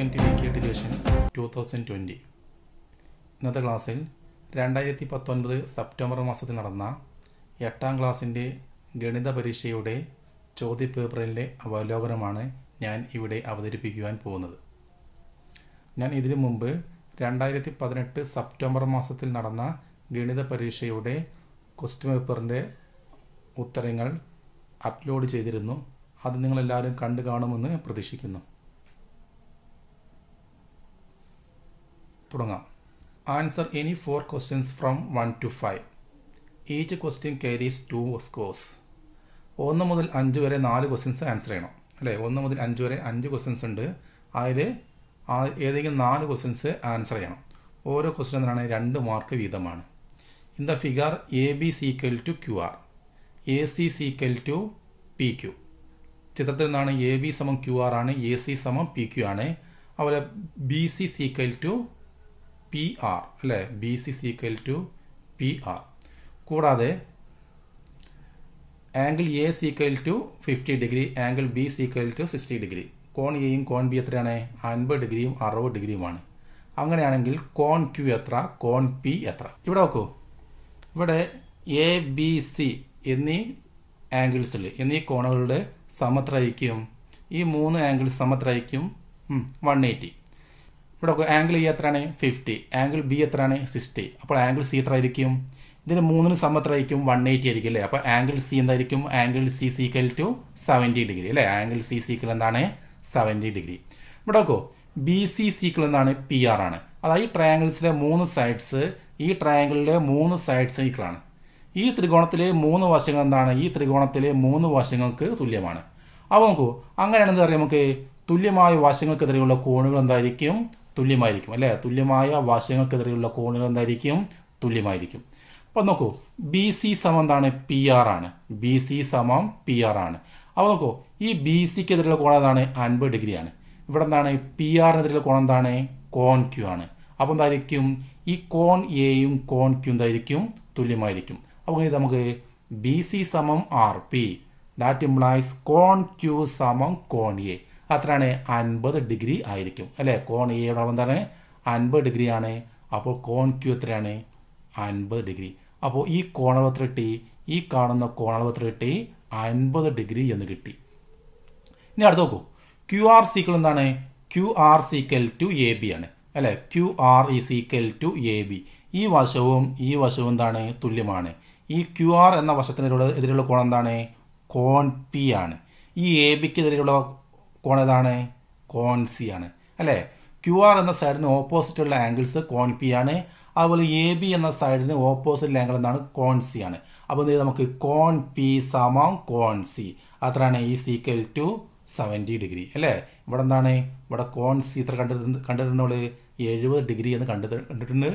Second വിക്കിയറ്റ് division two thousand twenty ഇന്നത്തെ ക്ലാസ്സിൽ രണ്ടായിരത്തി പത്തൊൻപത് സെപ്റ്റംബർ മാസത്തിൽ നടന്ന എട്ടാം ക്ലാസ്സിൻ്റെ ഗണിത പരീക്ഷയുടെ ചോദ്യപേപ്പറിൻ്റെ അവലോകനമാണ് ഞാൻ ഇവിടെ അവതരിപ്പിക്കുവാൻ പോകുന്നത് ഞാൻ ഇതിനു മുമ്പ് രണ്ടായിരത്തി പതിനെട്ട് സെപ്റ്റംബർ മാസത്തിൽ നടന്ന ഗണിത പരീക്ഷയുടെ ക്വസ്റ്റ്യൻ പേപ്പറിൻ്റെ ഉത്തരങ്ങൾ അപ്ലോഡ് ചെയ്തിരുന്നു അത് നിങ്ങളെല്ലാവരും കണ്ടു കാണുമെന്ന് പ്രതീക്ഷിക്കുന്നു തുടങ്ങാം answer any four questions from one to five each question carries two scores ഒന്ന് മുതൽ അഞ്ച് വരെ നാല് ക്വസ്റ്റ്യൻസ് ആൻസർ ചെയ്യണം അല്ലേ ഒന്ന് മുതൽ അഞ്ച് വരെ അഞ്ച് ക്വസ്റ്റ്യൻസ് ഉണ്ട് അതിൽ ഏതെങ്കിലും നാല് ക്വസ്റ്റ്യൻസ് ആൻസർ ചെയ്യണം ഓരോ ക്വസ്റ്റ്യനാണ് രണ്ട് മാർക്ക് വീതമാണ് in the figure A B equal to Q R A C is equal to P Q ചിത്രത്തിൽ നിന്നാണ് എ ബി സമം ക്യു ആർ ആണ് എ സി സമം പി ക്യു ആണ് അതുപോലെ B C is equal to P R അല്ലേ B C is equal to P R കൂടാതെ angle A is equal to fifty degree angle B equal to sixty degree കോൺ എയും കോൺ ബി എത്രയാണ് അൻപത് ഡിഗ്രിയും അറുപത് ഡിഗ്രിയുമാണ് അങ്ങനെയാണെങ്കിൽ കോൺ ക്യൂ എത്ര കോൺ പി എത്ര ഇവിടെ നോക്കൂ ഇവിടെ എ ബി സി എന്നീ ആംഗിൾസിൽ എന്നീ കോണുകളുടെ സമത്രയിക്കും ഈ മൂന്ന് ആംഗിൾസ് സമത്രയിക്കും വൺ എയ്റ്റി ഇവിടെ ആംഗിൾ ഇ e എത്രയാണ് ഫിഫ്റ്റി ആംഗിൾ ബി എത്രയാണ് സിക്സ്റ്റി അപ്പോൾ ആംഗിൾ സി എത്ര ആയിരിക്കും ഇതിന് മൂന്നിന് സമ്മ എത്ര ആയിരിക്കും വൺ എയ്റ്റി ആയിരിക്കും അല്ലേ അപ്പോൾ ആംഗിൾ സി എന്തായിരിക്കും angle C is equal to seventy degree അല്ലേ ആംഗിൾ സി സീക്കൽ എന്താണ് സെവൻറ്റി ഡിഗ്രി ഇവിടെ നോക്കൂ ബി സി സീക്കൽ എന്താണ് പി ആർ ആണ് അതായത് ഈ ട്രയാങ്കിൾസിലെ മൂന്ന് സൈഡ്സ് ഈ ട്രയാങ്കിളിലെ മൂന്ന് സൈഡ്സ് ഈക്കളാണ് ഈ ത്രികോണത്തിലെ മൂന്ന് വശങ്ങൾ എന്താണ് ഈ ത്രികോണത്തിലെ മൂന്ന് വശങ്ങൾക്ക് തുല്യമാണ് അപ്പോൾ നോക്കൂ അങ്ങനെയാണെന്ന് പറയാം നമുക്ക് തുല്യമായ വശങ്ങൾക്കെതിരെയുള്ള കോണുകൾ എന്തായിരിക്കും തുല്യമായിരിക്കും അല്ലേ തുല്യമായ വാശകങ്ങൾക്കെതിരെയുള്ള കോണുകൾ എന്തായിരിക്കും തുല്യമായിരിക്കും അപ്പം നോക്കൂ ബി സി സമം എന്താണ് പി ആർ ആണ് ബി സി സമം പി ആർ ആണ് അപ്പോൾ നോക്കൂ ഈ ബി സിക്കെതിരെയുള്ള കോണം എന്താണ് അൻപത് ഡിഗ്രിയാണ് ഇവിടെ എന്താണ് പി ആറിനെതിരെയുള്ള കോണം എന്താണ് കോൺ ക്യൂ ആണ് അപ്പോൾ എന്തായിരിക്കും ഈ കോൺ എയും കോൺ ക്യൂ എന്തായിരിക്കും തുല്യമായിരിക്കും അപ്പോൾ ഇത് നമുക്ക് ബി സി സമം ആർ പി ദാറ്റ് ഇംപ്ലൈസ് കോൺ ക്യൂ സമം കോൺ എ അത്രയാണ് അൻപത് ഡിഗ്രി ആയിരിക്കും അല്ലേ കോൺ എയുടെ അളവ് എന്താണ് അൻപത് ആണ് അപ്പോൾ കോൺ ക്യൂ എത്രയാണ് അൻപത് ഡിഗ്രി അപ്പോൾ ഈ കോണളവ് എത്ര കിട്ടി ഈ കാണുന്ന കോണളവ് എത്ര കിട്ടി അൻപത് ഡിഗ്രി എന്ന് കിട്ടി ഇനി അടുത്ത് നോക്കൂ ക്യു ആർ സീക്വൽ എന്താണ് Q R is equal to A B ആണ് അല്ലേ ക്യു ആർ ഇ സീക്കൽ ടു എ ബി ഈ വശവും ഈ വശവും എന്താണ് തുല്യമാണ് ഈ ക്യു ആർ എന്ന വശത്തിനെതിരെയുള്ള എതിരെയുള്ള കോൺ എന്താണ് കോൺ പി ആണ് ഈ എ ബിക്ക് എതിരെയുള്ള കോണേതാണ് കോൺ സി ആണ് അല്ലേ ക്യു ആർ എന്ന സൈഡിന് ഓപ്പോസിറ്റുള്ള ആംഗിൾസ് കോൺ പി ആണ് അതുപോലെ എ ബി എന്ന സൈഡിന് ഓപ്പോസിറ്റ് ആംഗിൾ എന്താണ് കോൺ സി ആണ് അപ്പോൾ എന്ത് നമുക്ക് കോൺ പി സമം കോൺ സി അത്രയാണ് ഈ സീക്കൽ ടു സെവൻറ്റി ഡിഗ്രി അല്ലേ ഇവിടെ എന്താണ് ഇവിടെ കോൺ സി ഇത്ര കണ്ടിട്ടുണ്ട് കണ്ടിട്ടുണ്ടോ എഴുപത് ഡിഗ്രി എന്ന് കണ്ടു കണ്ടിട്ടുണ്ട്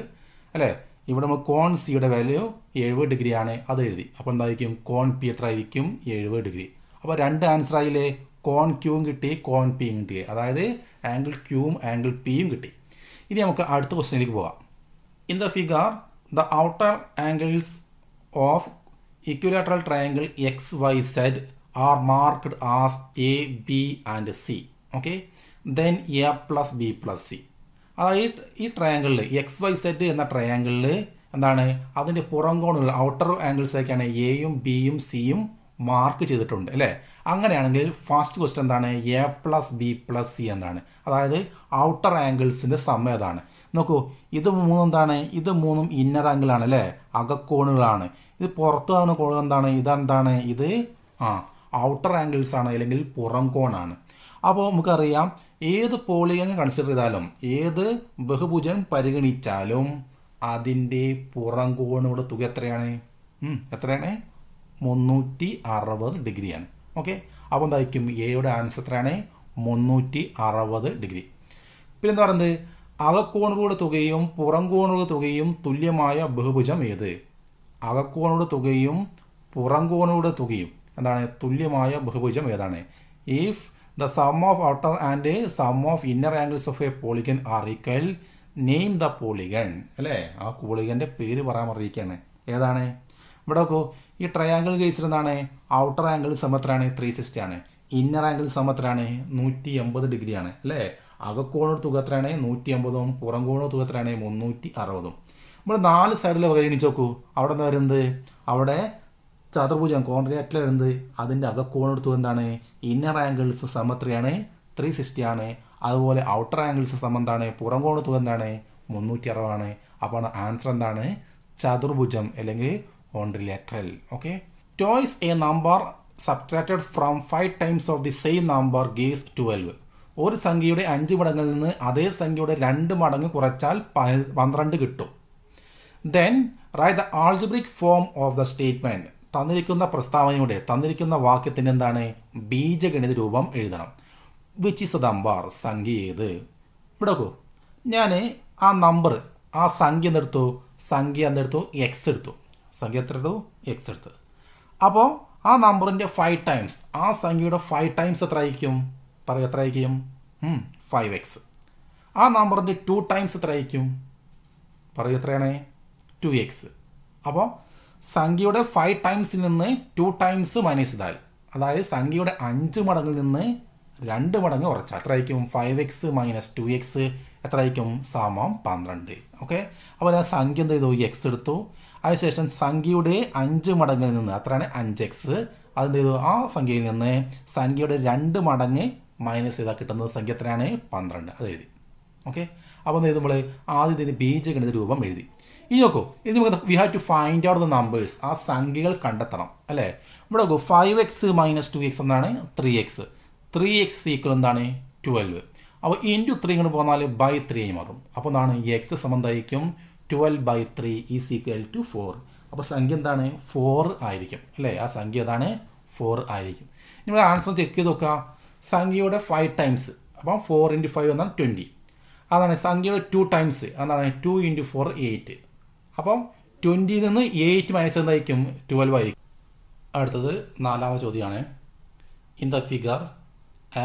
അല്ലേ ഇവിടെ നമ്മൾ കോൺ സിയുടെ വാല്യൂ എഴുപത് ഡിഗ്രി ആണ് അത് എഴുതി അപ്പോൾ എന്തായിരിക്കും കോൺ പി എത്ര ആയിരിക്കും എഴുപത് ഡിഗ്രി അപ്പോൾ രണ്ട് ആൻസർ ആയില്ലേ കോൺ ക്യൂവും കിട്ടി കോൺ പിയും കിട്ടി അതായത് ആംഗിൾ ക്യൂവും ആംഗിൾ പിയും കിട്ടി ഇനി നമുക്ക് അടുത്ത ക്വസ്റ്റ്യനിലേക്ക് പോകാം in the figure the outer angles of equilateral triangle X Y Z are marked as A B and C okay then A plus B plus C അതായത് ഈ ട്രയാങ്കിളിൽ എക്സ് വൈ സെഡ് എന്ന ട്രയാങ്കിളിൽ എന്താണ് അതിൻ്റെ പുറം കോണുള്ള ഔട്ടർ ആംഗിൾസൊക്കെയാണ് എയും ബിയും സിയും മാർക്ക് ചെയ്തിട്ടുണ്ട് അല്ലേ അങ്ങനെയാണെങ്കിൽ ഫാസ്റ്റ് ക്വസ്റ്റൻ എന്താണ് A plus B plus C എന്താണ് അതായത് ഔട്ടർ ആംഗിൾസിൻ്റെ സം നോക്കൂ ഇത് മൂന്നും എന്താണ് ഇത് മൂന്നും ഇന്നർ ആണ് അല്ലേ അകക്കോണുകളാണ് ഇത് പുറത്തു വന്ന കോൺ എന്താണ് ഇതെന്താണ് ഇത് ആ ഔട്ടർ ആംഗിൾസ് ആണ് അല്ലെങ്കിൽ പുറം കോണാണ് അപ്പോൾ നമുക്കറിയാം ഏത് പോളികൻ കൺസിഡർ ചെയ്താലും ഏത് ബഹുഭുജം പരിഗണിച്ചാലും അതിൻ്റെ പുറം കോണിവിടെ തുക എത്രയാണ് എത്രയാണ് മുന്നൂറ്റി അറുപത് ഡിഗ്രിയാണ് ഓക്കെ അപ്പോൾ എന്തായിരിക്കും എയുടെ ആൻസർ എത്രയാണ് മുന്നൂറ്റി അറുപത് ഡിഗ്രി പിന്നെന്താ പറയുന്നത് അകക്കോണുകളുടെ തുകയും പുറംകോണുകളുടെ തുകയും തുല്യമായ ബഹുഭുജം ഏത് അകക്കോണുകളുടെ തുകയും പുറംകോണുകളുടെ തുകയും എന്താണ് തുല്യമായ ബഹുഭുജം ഏതാണ് if the sum of outer and sum of inner angles of a polygon are equal name the polygon അല്ലേ ആ പോളിഗൻ്റെ പേര് പറയാൻ പറഞ്ഞിരിക്കുകയാണ് ഏതാണ് ഇവിടെ നോക്കൂ ഈ ട്രയാങ്കിൾ കേസിൽ എന്താണ് ഔട്ടർ ആംഗിൾ സമത്രാണ് ത്രീ സിക്സ്റ്റി ആണ് ഇന്നർ ആംഗിൾ സമത്രാണ് നൂറ്റി എൺപത് ഡിഗ്രിയാണ് അല്ലേ അകക്കോണ തുകത്രാണ് നൂറ്റി എൺപതും പുറംകോണ തുകത്രാണ് മുന്നൂറ്റി അറുപതും നമ്മൾ നാല് സൈഡിൽ പരിഗണിച്ച് നോക്കൂ അവിടെ നിന്ന് വരുന്നത് അവിടെ ചതുർഭുജം കോൺക്രീറ്റിൽ വരുന്നത് അതിൻ്റെ അകക്കോണെടുത്തു എന്താണ് ഇന്നർ ആംഗിൾസ് സമത്രയാണ് ത്രീ സിക്സ്റ്റി ആണ് അതുപോലെ ഔട്ടർ ആംഗിൾസ് സംബന്ധമാണ് പുറം കോണെടുത്തു എന്താണ് മുന്നൂറ്റി അറുപതാണ് അപ്പോൾ ആൻസർ എന്താണ് ചതുർഭുജം അല്ലെങ്കിൽ quadrilateral. Okay twice a number subtracted from five times of the same number gives twelve ഒരു സംഖ്യയുടെ അഞ്ച് മടങ്ങിൽ നിന്ന് അതേ സംഖ്യയുടെ രണ്ട് മടങ്ങ് കുറച്ചാൽ പന്ത്രണ്ട് കിട്ടും then write the algebraic form of the statement തന്നിരിക്കുന്ന പ്രസ്താവനയുടെ തന്നിരിക്കുന്ന വാക്യത്തിൻ്റെ എന്താണ് ബീജഗണിത രൂപം എഴുതണം വിച്ച് ഇസ് ദ നമ്പർ സംഖ്യ ഏത് ഇവിടെക്കോ ഞാൻ ആ നമ്പർ ആ സംഖ്യ എന്നെടുത്തു സംഖ്യ എന്നെടുത്തു എക്സ് എടുത്തു സംഖ്യ എത്ര എടുത്തു എക്സ് എടുത്ത് അപ്പോൾ ആ നമ്പറിൻ്റെ ഫൈവ് ടൈംസ് ആ സംഖ്യയുടെ ഫൈവ് ടൈംസ് എത്ര ആയിരിക്കും പറയുക എത്ര ആയിരിക്കും ഫൈവ് എക്സ് ആ നമ്പറിൻ്റെ ടു ടൈംസ് എത്ര ആയിരിക്കും പറയുക എത്രയാണ് ടു എക്സ് അപ്പോൾ സംഖ്യയുടെ ഫൈവ് ടൈംസിൽ നിന്ന് ടു ടൈംസ് മൈനസ് ചെയ്താൽ അതായത് സംഖ്യയുടെ അഞ്ച് മടങ്ങിൽ നിന്ന് രണ്ട് മടങ്ങ് കുറച്ച് എത്ര ആയിരിക്കും five X minus two X എത്ര ആയിരിക്കും സമം പന്ത്രണ്ട് ഓക്കെ അപ്പോൾ ഞാൻ സംഖ്യ എന്ത് ചെയ്തു എക്സ് എടുത്തു അതിനുശേഷം സംഖ്യയുടെ അഞ്ച് മടങ്ങിൽ നിന്ന് അത്രയാണ് അഞ്ച് എക്സ് അതെന്ത് ചെയ്തു ആ സംഖ്യയിൽ നിന്ന് സംഖ്യയുടെ രണ്ട് മടങ്ങ് മൈനസ് ചെയ്താൽ കിട്ടുന്നത് സംഖ്യ എത്രയാണ് പന്ത്രണ്ട് അത് എഴുതി ഓക്കെ അപ്പോൾ എന്ത് നമ്മൾ ആദ്യം ഇതിന് ബീജഗണിത രൂപം എഴുതി ഈ നോക്കൂ ഇത് നമുക്ക് we have to find out the numbers ആ സംഖ്യകൾ കണ്ടെത്തണം അല്ലേ ഇവിടെ നോക്കൂ five X minus two X എന്താണ് three X three X equal എന്താണ് ട്വൽവ് അപ്പോൾ ഇൻറ്റു ത്രീ ഇങ്ങോട്ട് പോന്നാൽ ബൈ ത്രീ ആയി മാറും അപ്പോൾ എന്താണ് എക്സ് സംബന്ധമായിരിക്കും twelve by three is equal to four അപ്പോൾ സംഖ്യ എന്താണ് ഫോർ ആയിരിക്കും അല്ലേ ആ സംഖ്യ ഏതാണ് ഫോർ ആയിരിക്കും ഇനി നമ്മൾ ആൻസർ ചെക്ക് ചെയ്ത് നോക്കുക സംഖ്യയുടെ ഫൈവ് ടൈംസ് അപ്പം ഫോർ ഇൻറ്റു ഫൈവ് എന്നാണ് ട്വൻറ്റി അതാണ് സംഖ്യയുടെ ടു ടൈംസ് അതാണ് ടു ഇൻറ്റു ഫോർ എയ്റ്റ് അപ്പം ട്വൻറ്റിയിൽ നിന്ന് എയ്റ്റ് മൈനസ് എന്തായിരിക്കും ട്വൽവ് ആയിരിക്കും അടുത്തത് നാലാമത്തെ ചോദ്യമാണ് in the figure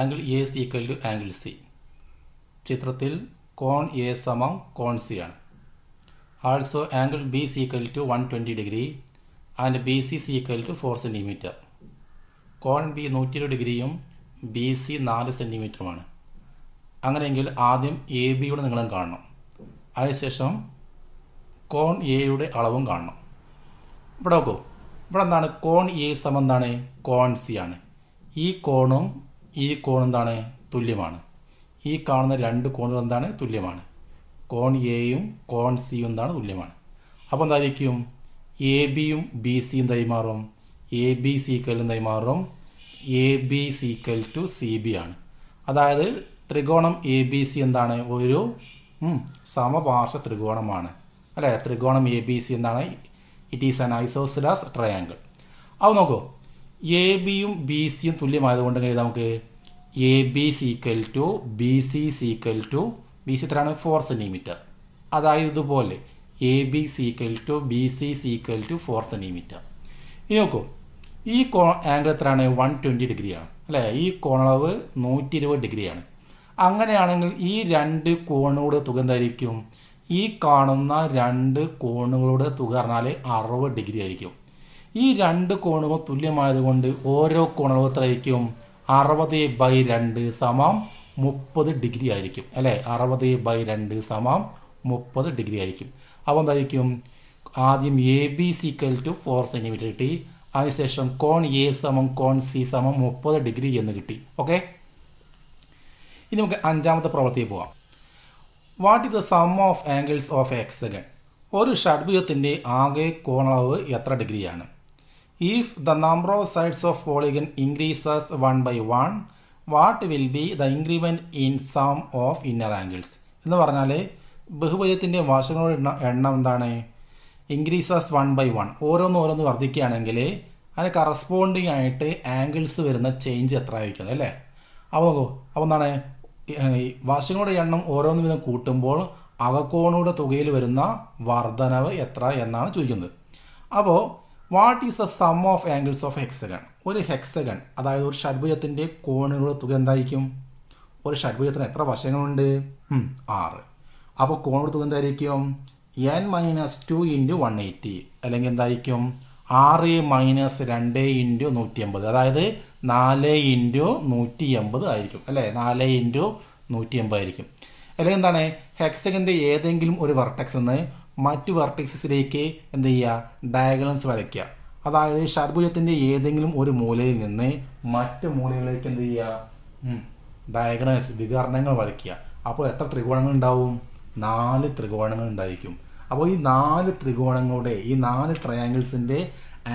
angle A C equal to angle C ചിത്രത്തിൽ കോൺ എ സമം കോൺ സി ആണ് Also angle B is equal to 120 degree and BC is equal to 4 centimeter. കോൺ ബി നൂറ്റി ഇരുപത് ഡിഗ്രിയും ബി സി നാല് സെൻറ്റിമീറ്ററുമാണ് അങ്ങനെയെങ്കിൽ ആദ്യം എ ബിയുടെ നീളം കാണണം അതിനുശേഷം കോൺ എയുടെ അളവും കാണണം ഇവിടെ നോക്കൂ ഇവിടെ എന്താണ് കോൺ എ സമം എന്താണ് കോൺ സി ആണ് ഈ കോണും ഈ കോണും എന്താണ് തുല്യമാണ് ഈ കാണുന്ന രണ്ട് കോണുകൾ എന്താണ് തുല്യമാണ് കോൺ എയും കോൺ സിയും എന്താണ് തുല്യമാണ് അപ്പോൾ എന്തായിരിക്കും എ ബിയും ബി സിയും എന്തായി മാറും എ ബി സീക്കൽ എന്തായി മാറും A B is equal to C B ആണ് അതായത് ത്രികോണം എ ബി സി എന്താണ് ഒരു സമപാർശ്വ ത്രികോണമാണ് അല്ലേ ത്രികോണം എ ബി സി എന്താണ് it is an isosceles triangle അത് നോക്കൂ എ ബിയും ബി സിയും തുല്യമായതുകൊണ്ട് നമുക്ക് A B equal to B C is equal to B C എത്രയാണ് ഫോർ സെൻറ്റിമീറ്റർ അതായത് ഇതുപോലെ A B equal to B C is equal to four centimetre ഇനി നോക്കൂ ഈ കോ ആംഗിൾ എത്രയാണ് വൺ ട്വൻറ്റി ഡിഗ്രിയാണ് അല്ലേ ഈ കോണളവ് നൂറ്റി ഇരുപത് ഡിഗ്രിയാണ് അങ്ങനെയാണെങ്കിൽ ഈ രണ്ട് കോണുകളുടെ തുക എന്തായിരിക്കും ഈ കാണുന്ന രണ്ട് കോണുകളുടെ തുക പറഞ്ഞാൽ അറുപത് ഡിഗ്രി ആയിരിക്കും ഈ രണ്ട് കോണുകൾ തുല്യമായതുകൊണ്ട് ഓരോ കോണളവ് എത്രയായിരിക്കും അറുപത് ബൈ രണ്ട് സമം മുപ്പത് ഡിഗ്രി ആയിരിക്കും അല്ലേ അറുപത് ബൈ രണ്ട് സമം മുപ്പത് ഡിഗ്രി ആയിരിക്കും അപ്പോൾ എന്തായിരിക്കും ആദ്യം A B is equal to four centimetre കിട്ടി അതിനുശേഷം കോൺ എ സമം കോൺ സി സമം മുപ്പത് ഡിഗ്രി എന്ന് കിട്ടി ഓക്കെ ഇനി നമുക്ക് അഞ്ചാമത്തെ പ്രവൃത്തി പോവാം what is the sum of angles of hexagon ഒരു ഷഡ്ഭുജത്തിൻ്റെ ആകെ കോണളവ് എത്ര ഡിഗ്രിയാണ് if the number of sides of polygon increases one by one what will be the increment in sum of inner angles എന്ന് പറഞ്ഞാൽ ബഹുഭുജത്തിൻ്റെ വശങ്ങളുടെ എണ്ണം എന്താണ് ഇൻക്രീസസ് വൺ ബൈ വൺ ഓരോന്ന് ഓരോന്ന് വർദ്ധിക്കുകയാണെങ്കിൽ അതിന് കറസ്പോണ്ടിങ് ആയിട്ട് ആംഗിൾസ് വരുന്ന ചേഞ്ച് എത്ര ആയിരിക്കും അല്ലേ അപ്പോൾ അപ്പോൾ എന്താണ് വശങ്ങളുടെ എണ്ണം ഓരോന്ന് വിധം കൂട്ടുമ്പോൾ അകക്കോണുടെ തുകയിൽ വരുന്ന വർധനവ് എത്ര എന്നാണ് ചോദിക്കുന്നത് അപ്പോൾ what is the sum of angles of എക്സലാണ് ഒരു ഹെക്സഗൺ അതായത് ഒരു ഷഡ്ഭുജത്തിൻ്റെ കോണുകളുടെ തുക എന്തായിരിക്കും ഒരു ഷഡ്ഭുജത്തിന് എത്ര വശങ്ങളുണ്ട് ആറ് അപ്പോൾ കോണുകളുടെ തുക എന്തായിരിക്കും N minus two into one eighty അല്ലെങ്കിൽ എന്തായിരിക്കും ആറ് മൈനസ് രണ്ട് ഇൻറ്റു നൂറ്റി എൺപത് അതായത് നാല് ഇൻറ്റു നൂറ്റി എൺപത് ആയിരിക്കും അല്ലേ നാല് ഇൻറ്റു നൂറ്റി എൺപത് ആയിരിക്കും അല്ലെങ്കിൽ എന്താണ് ഹെക്സഗൻ്റെ ഏതെങ്കിലും ഒരു വെർട്ടെക്സ് നിന്ന് മറ്റു വെർട്ടെക്സിലേക്ക് എന്ത് ചെയ്യുക ഡയഗണൽസ് വരയ്ക്കുക അതായത് ഷഡ്ഭുജത്തിന്റെ ഏതെങ്കിലും ഒരു മൂലയിൽ നിന്ന് മറ്റ് മൂലയിലേക്ക് എന്ത് ചെയ്യുക ഡയഗ്നസ് വികരണങ്ങൾ വരയ്ക്കുക അപ്പോൾ എത്ര ത്രികോണങ്ങൾ ഉണ്ടാവും നാല് ത്രികോണങ്ങൾ ഉണ്ടായിരിക്കും അപ്പോൾ ഈ നാല് ത്രികോണങ്ങളുടെ ഈ നാല് ട്രയാങ്കിൾസിന്റെ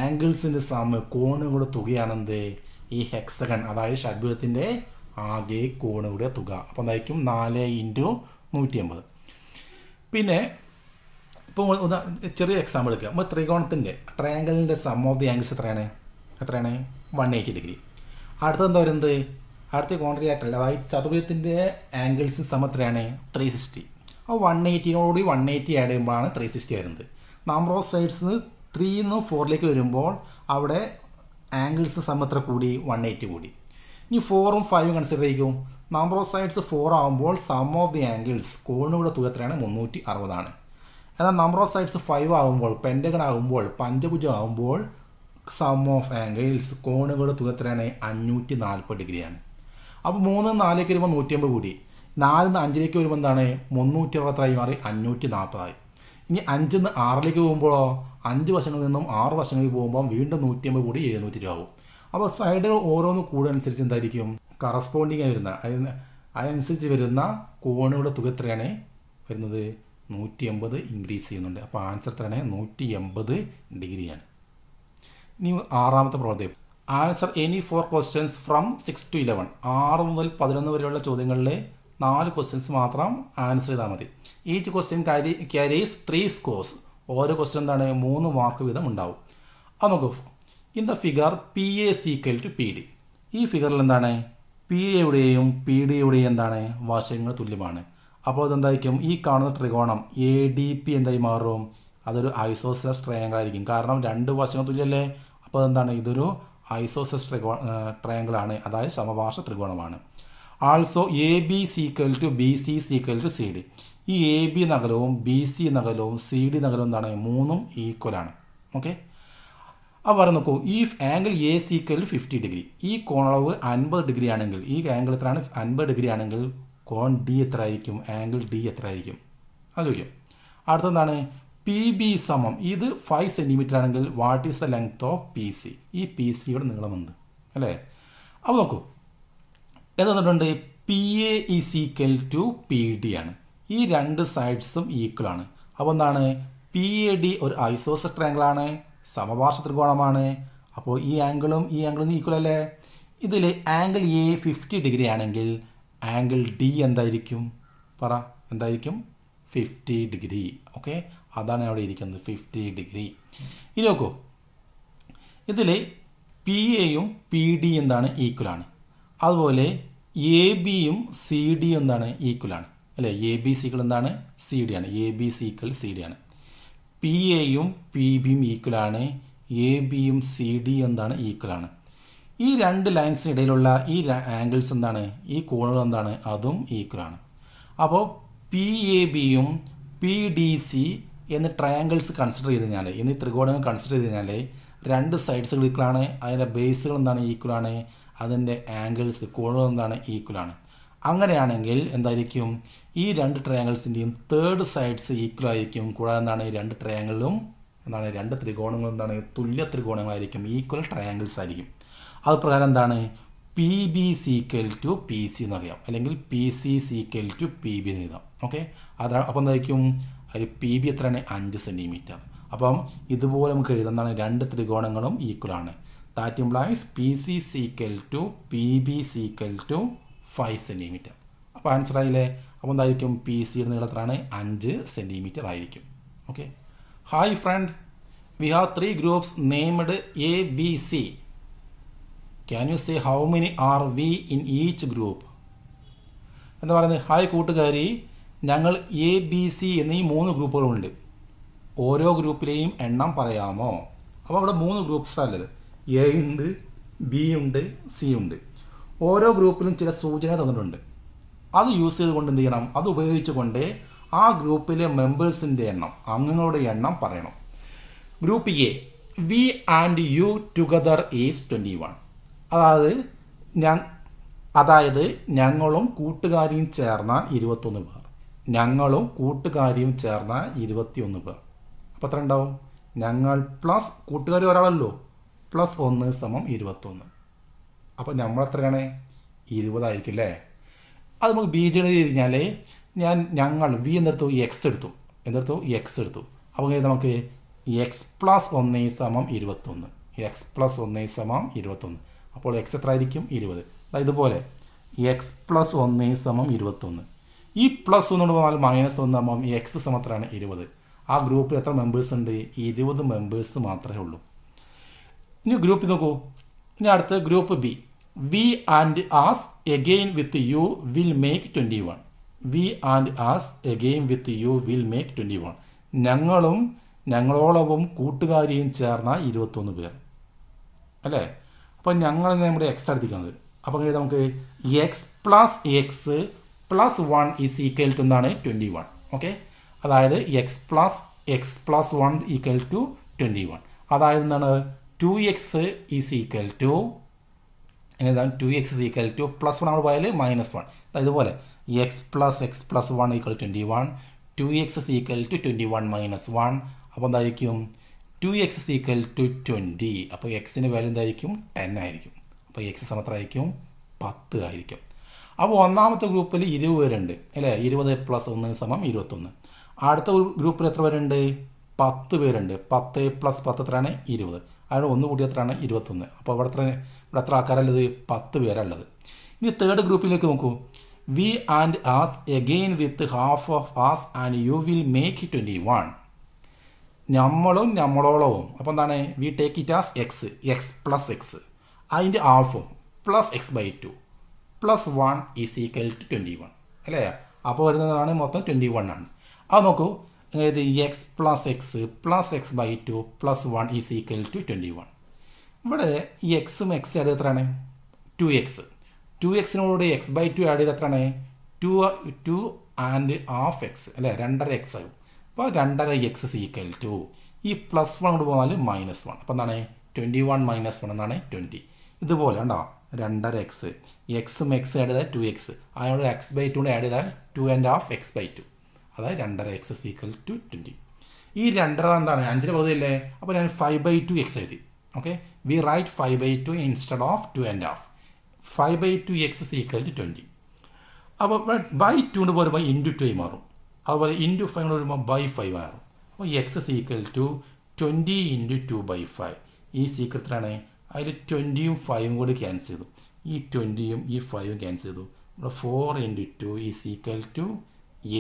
ആംഗിൾസിന്റെ സമ കോണുകളുടെ തുകയാണെന്ത് ഈ ഹെക്സഗൺ അതായത് ഷഡ്ഭുജത്തിന്റെ ആകെ കോണുകളുടെ തുക അപ്പോൾ എന്തായിരിക്കും നാല് ഇൻറ്റു നൂറ്റി അമ്പത് പിന്നെ ഇപ്പോൾ ചെറിയ എക്സാമ്പിൾ എടുക്കുക നമ്മൾ ത്രികോണത്തിൻ്റെ ട്രയാങ്കിളിൻ്റെ സം ഓഫ് ദി ആംഗിൾസ് എത്രയാണ് എത്രയാണ് വൺ എയ്റ്റി ഡിഗ്രി എന്താ വരുന്നത് അടുത്ത കോൺട്രി ആയിട്ടല്ല അതായത് ചതുർഭുജത്തിൻ്റെ ആംഗിൾസ് സം എത്രയാണ് ത്രീ സിക്സ്റ്റി ആ വൺ എയ്റ്റിനോടുകൂടി വൺ എയ്റ്റി ആഡ് ചെയ്യുമ്പോഴാണ് ത്രീ സിക്സ്റ്റി വരുന്നത് നമ്പർ ഓഫ് സൈഡ്സ് ത്രീ നിന്ന് ഫോറിലേക്ക് വരുമ്പോൾ അവിടെ ആംഗിൾസ് സം എത്ര കൂടി വൺ എയ്റ്റി കൂടി ഇനി ഫോറും ഫൈവും കൺസിഡർ ചെയ്യും നമ്പർ ഓഫ് സൈഡ്സ് ഫോർ ആകുമ്പോൾ സം ഓഫ് ദി ആംഗിൾസ് കോണുകളുടെ തുക എത്രയാണ് മുന്നൂറ്റി അറുപതാണ് എന്നാൽ നമ്പർ ഓഫ് സൈഡ്സ് ഫൈവ് ആകുമ്പോൾ പെൻഡഗൺ ആകുമ്പോൾ പഞ്ചഭുജമാകുമ്പോൾ സം ഓഫ് ആംഗിൾസ് കോണുകളുടെ തുക എത്രയാണ് അഞ്ഞൂറ്റി നാൽപ്പത് ഡിഗ്രിയാണ് അപ്പോൾ മൂന്ന് നാലിലേക്ക് വരുമ്പോൾ നൂറ്റിയമ്പത് കൂടി നാലിൽ നിന്ന് അഞ്ചിലേക്ക് വരുമ്പോൾ എന്താണ് മുന്നൂറ്റി അറുപത്തായി മാറി അഞ്ഞൂറ്റി നാൽപ്പതായി ഇനി അഞ്ചിൽ നിന്ന് ആറിലേക്ക് പോകുമ്പോഴോ അഞ്ച് വശങ്ങളിൽ നിന്നും ആറ് വശങ്ങളിൽ പോകുമ്പോൾ വീണ്ടും നൂറ്റിയമ്പത് കൂടി എഴുന്നൂറ്റി രൂപ ആവും അപ്പോൾ സൈഡുകൾ ഓരോന്ന് കൂടുതലനുസരിച്ച് എന്തായിരിക്കും കറസ്പോണ്ടിങ് ആയി വരുന്ന അതിനനുസരിച്ച് വരുന്ന കോണുകളുടെ തുക എത്രയാണ് വരുന്നത് നൂറ്റി എൺപത് ഇൻക്രീസ് ചെയ്യുന്നുണ്ട് അപ്പോൾ ആൻസർ തന്നെ നൂറ്റി എൺപത് ഡിഗ്രിയാണ് ഇനി ആറാമത്തെ പ്രവർത്തി answer any four questions from six to eleven ആറ് മുതൽ പതിനൊന്ന് വരെയുള്ള ചോദ്യങ്ങളിലെ നാല് ക്വസ്റ്റ്യൻസ് മാത്രം ആൻസർ ചെയ്താൽ മതി each question carry carries three scores ഓരോ ക്വസ്റ്റ്യൻ എന്താണ് മൂന്ന് മാർക്ക് വീതം ഉണ്ടാവും അത് നോക്കൂ in the figure P A is equal to P D ഈ ഫിഗറിൽ എന്താണ് പി എയുടെയും പി ഡിയുടെയും എന്താണ് വശങ്ങൾ തുല്യമാണ് അപ്പോൾ അതെന്തായിരിക്കും ഈ കാണുന്ന ത്രികോണം എ ഡി പി എന്തായി മാറും അതൊരു ഐസോസസ് ട്രയാങ്കിൾ ആയിരിക്കും കാരണം രണ്ട് വശങ്ങൾ തുല്യല്ലേ അപ്പോൾ അതെന്താണ് ഇതൊരു ഐസോസസ് ട്രികോ ട്രയാങ്കിൾ ആണ് അതായത് സമപാർശ്വ ത്രികോണമാണ് also A B equal to B C is equal to C D ഈ എ ബി നഗരവും ബി സി നഗരവും സി ഡി നഗരവും എന്താണ് മൂന്നും ഈക്വലാണ് ഓക്കെ അപ്പോൾ പറഞ്ഞു നോക്കൂ ഈ angle A is equal fifty degree ഈ കോണളവ് അൻപത് ഡിഗ്രി ആണെങ്കിൽ ഈ ആംഗിൾ എത്രയാണ് അൻപത് ഡിഗ്രി ആണെങ്കിൽ കോൺ ഡി എത്ര ആയിരിക്കും ആംഗിൾ ഡി എത്ര ആയിരിക്കും അത് ചോദിക്കും അടുത്തെന്താണ് പി ബി സമം ഇത് ഫൈവ് സെൻറ്റിമീറ്റർ ആണെങ്കിൽ what is the length of P C ഈ പി സിയുടെ നീളമുണ്ട് അല്ലേ അപ്പോൾ നോക്കൂ എന്ന് പറഞ്ഞിട്ടുണ്ട് P A C കെൽ to P D ആണ് ഈ രണ്ട് സൈഡ്സും ഈക്വൽ ആണ് അപ്പോൾ എന്താണ് പി എ ഡി ഒരു ഐസോസ് ആണ് സമപാർശ്വ ത്രികോണമാണ് അപ്പോൾ ഈ ആംഗിളും ഈ ആംഗിളും ഈക്വൽ അല്ലേ ഇതിൽ ആംഗിൾ എ ഫിഫ്റ്റി ഡിഗ്രി ആണെങ്കിൽ ആംഗിൾ ഡി എന്തായിരിക്കും പറ എന്തായിരിക്കും ഫിഫ്റ്റി ഡിഗ്രി ഓക്കെ അതാണ് അവിടെ ഇരിക്കുന്നത് ഫിഫ്റ്റി ഡിഗ്രി ഇനി നോക്കൂ ഇതിൽ പി എയും പി ഡി എന്താണ് ഈക്വലാണ് അതുപോലെ എ ബിയും സി ഡി എന്താണ് ഈക്വലാണ് അല്ലേ എ ബി സിക്കൾ എന്താണ് സി ഡി ആണ് A B is equal C D ആണ് പി എയും പി ബിയും ഈക്വലാണ് എ ബിയും സി ഡി എന്താണ് ഈക്വലാണ് ഈ രണ്ട് ലൈൻസിനിടയിലുള്ള ഈ ആംഗിൾസ് എന്താണ് ഈ കോണുകൾ എന്താണ് അതും ഈക്വൽ ആണ് അപ്പോൾ പി എ ബിയും പി ഡി സി എന്ന് ട്രയാങ്കിൾസ് കൺസിഡർ ചെയ്ത് കഴിഞ്ഞാൽ ഇനി ത്രികോണങ്ങൾ കൺസിഡർ ചെയ്ത് കഴിഞ്ഞാൽ രണ്ട് സൈഡ്സുകൾ ആണ് അതിൻ്റെ ബേസുകൾ എന്താണ് ഈക്വൽ ആണ് അതിൻ്റെ ആംഗിൾസ് കോണുകൾ എന്താണ് ഈക്വൽ ആണ് അങ്ങനെയാണെങ്കിൽ എന്തായിരിക്കും ഈ രണ്ട് ട്രയാങ്കിൾസിൻ്റെയും തേർഡ് സൈഡ്സ് ഈക്വൽ ആയിരിക്കും കൂടാതെ എന്താണ് ഈ രണ്ട് ട്രയാങ്കിളും എന്താണ് രണ്ട് ത്രികോണങ്ങളും എന്താണ് തുല്യ ത്രികോണങ്ങളായിരിക്കും ഈക്വൽ ട്രയാങ്കിൾസ് ആയിരിക്കും അത് പ്രകാരം എന്താണ് P B equal to P C എന്ന് അറിയാം അല്ലെങ്കിൽ P C is equal to P B എന്ന് എഴുതാം ഓക്കെ അതാണ് അപ്പം എന്തായിരിക്കും ഒരു പി ബി എത്രയാണ് അഞ്ച് സെൻറ്റിമീറ്റർ അപ്പം ഇതുപോലെ നമുക്ക് എഴുതുന്നതാണ് രണ്ട് ത്രികോണങ്ങളും ഈക്വൽ ആണ് that implies P C is equal to P B equal to five centimetre അപ്പോൾ ആൻസർ ആയില്ലേ അപ്പോൾ എന്തായിരിക്കും പി സിയുടെ നീളത്തിലാണ് അഞ്ച് സെൻറ്റിമീറ്റർ ആയിരിക്കും okay hi friend we have three groups named A B C can you say how many are we in each group എന്ന് പറയുന്നത് ഹായ് കൂട്ടുകാരി ഞങ്ങൾ എ ബി സി എന്നീ മൂന്ന് ഗ്രൂപ്പുകളുണ്ട് ഓരോ ഗ്രൂപ്പിലെയും എണ്ണം പറയാമോ അപ്പോൾ അവിടെ മൂന്ന് ഗ്രൂപ്പ്സ് ഉള്ളത് എ ഉണ്ട് ബി ഉണ്ട് സി ഉണ്ട് ഓരോ ഗ്രൂപ്പിലും ചില സൂചന തന്നിട്ടുണ്ട് അത് യൂസ് ചെയ്തുകൊണ്ട് എന്ത് ചെയ്യണം അത് ഉപയോഗിച്ചുകൊണ്ട് ആ ഗ്രൂപ്പിലെ മെമ്പേഴ്സിൻ്റെ എണ്ണം അംഗങ്ങളുടെ എണ്ണം പറയണം group A we and you together is twenty one അതായത് ഞാൻ അതായത് ഞങ്ങളും കൂട്ടുകാരിയും ചേർന്ന ഇരുപത്തൊന്ന് പേർ ഞങ്ങളും കൂട്ടുകാരിയും ചേർന്ന ഇരുപത്തിയൊന്ന് പേർ അപ്പോൾ എത്ര ഉണ്ടാവും ഞങ്ങൾ പ്ലസ് കൂട്ടുകാരി ഒരാളല്ലോ പ്ലസ് ഒന്ന് സമം ഇരുപത്തൊന്ന് അപ്പോൾ നമ്മൾ എത്രയാണ് ഇരുപതായിരിക്കും അല്ലേ അത് നമുക്ക് ബി ജി എഴുതി കഴിഞ്ഞാൽ ഞാൻ ഞങ്ങൾ വി എന്നെടുത്തു എക്സ് എടുത്തു എന്തെടുത്തു എക്സ് എടുത്തു അപ്പോൾ നമുക്ക് എക്സ് പ്ലസ് ഒന്ന് സമം ഇരുപത്തൊന്ന് എക്സ് പ്ലസ് ഒന്ന് സമം ഇരുപത്തൊന്ന് അപ്പോൾ എക്സ് എത്ര ആയിരിക്കും ഇരുപത് അതായത് ഇതുപോലെ എക്സ് പ്ലസ് ഒന്ന് സമം ഇരുപത്തൊന്ന് ഈ പ്ലസ് ഒന്നോട് പോകാൻ മൈനസ് ഒന്ന് ആകുമ്പം എക്സ് സമത്രമാണ് ഇരുപത് ആ ഗ്രൂപ്പിൽ എത്ര മെമ്പേഴ്സ് ഉണ്ട് ഇരുപത് മെമ്പേഴ്സ് മാത്രമേ ഉള്ളൂ ഇനി ഗ്രൂപ്പിൽ നോക്കൂ ഇനി അടുത്ത് group B we and as again with you will make twenty one we and as again with you will make twenty one ഞങ്ങളും ഞങ്ങളോളവും കൂട്ടുകാരിയും ചേർന്ന ഇരുപത്തൊന്ന് പേർ അല്ലേ അപ്പോൾ ഞങ്ങൾ നമ്മുടെ എക്സ് അടിക്കുന്നത് അപ്പോൾ അങ്ങനെ നമുക്ക് x plus x plus one is equal to എന്താണ് ട്വൻറ്റി വൺ ഓക്കെ അതായത് x plus x plus one equal to twenty one അതായത് എന്താണ് two x is equal to എന്താണ് two x is equal to plus one നമ്മൾ പോയാൽ minus one അതുപോലെ x plus x plus one equal twenty one two x is equal to twenty one minus one അപ്പോൾ എന്തായിരിക്കും two x equal to twenty അപ്പോൾ എക്സിൻ്റെ value എന്തായിരിക്കും ten ആയിരിക്കും അപ്പോൾ എക്സ് സമത്രമായിരിക്കും പത്ത് ആയിരിക്കും അപ്പോൾ ഒന്നാമത്തെ ഗ്രൂപ്പിൽ ഇരുപത് പേരുണ്ട് അല്ലേ ഇരുപത് പ്ലസ് ഒന്ന് സമം ഇരുപത്തൊന്ന് അടുത്ത ഗ്രൂപ്പിൽ എത്ര പേരുണ്ട് പത്ത് പേരുണ്ട് പത്ത് പ്ലസ് പത്ത് എത്രയാണ് ഇരുപത് അതിന് ഒന്ന് കൂടി എത്രയാണ് ഇരുപത്തൊന്ന് അപ്പോൾ ഇവിടെ എത്ര ഇവിടെ എത്ര ആൾക്കാരല്ലത് പത്ത് പേരുള്ളത് ഇനി തേർഡ് ഗ്രൂപ്പിലേക്ക് നോക്കൂ we and as again with half of as and you will make twenty one നമ്മളും നമ്മളോളവും അപ്പോൾ എന്താണ് we take it as x x plus x അതിൻ്റെ ഹാഫും plus x by two plus one is equal to twenty one അല്ലേ അപ്പോൾ വരുന്നതാണ് മൊത്തം ട്വൻറ്റി വൺ ആണ് അത് നോക്കൂ അതായത് x plus x plus x by two plus one is equal to twenty one ഇവിടെ ഈ എക്സും എക്സ് ആഡ് എത്രയാണ് ടു എക്സ് ടു എക്സിനോട് എക്സ് ബൈ ടു ആഡ് ചെയ്ത് എത്രയാണ് two two and half x അല്ലേ രണ്ടര എക്സ് ആകും അപ്പോൾ രണ്ടര എക്സ് സീക്കൽ ടു ഈ പ്ലസ് വൺ കൊണ്ട് പോകാൻ മൈനസ് വൺ അപ്പോൾ എന്താണ് ട്വൻറ്റി വൺ മൈനസ് വൺ എന്നാണ് ട്വൻറ്റി ഇതുപോലെ ഉണ്ടോ രണ്ടര എക്സ് എക്സും എക്സ് ആഡ് ചെയ്താൽ ടു എക്സ് അതിനോട് എക്സ് ബൈ ടു ആഡ് ചെയ്താൽ two and half x by two അതായത് രണ്ടര എക്സ് സീക്കൽ ടു ട്വൻറ്റി ഈ രണ്ടര എന്താണ് അഞ്ചര പകുതിയല്ലേ അപ്പോൾ ഞാൻ ഫൈവ് ബൈ ടു എക്സ് എഴുതി okay we write five by two instead of two and half five by two x equal to twenty അപ്പോൾ ബൈ ടു കൊണ്ട് പോരുമ്പോൾ ഇൻറ്റു ടു ആയി മാറും അതുപോലെ ഇൻറ്റു ഫൈവ് കൂടെ വരുമ്പോൾ ബൈ ഫൈവ് ആണ് അപ്പോൾ x equal to twenty into two by five ഈ സീക്രത്തിലാണ് അതിൽ ട്വൻറ്റിയും ഫൈവും കൂടി ക്യാൻസൽ ചെയ്തു ഈ ട്വൻറ്റിയും ഈ ഫൈവും ക്യാൻസൽ ചെയ്തു നമ്മുടെ ഫോർ ഇൻറ്റു ടു ഈ സീക്വൽ ടു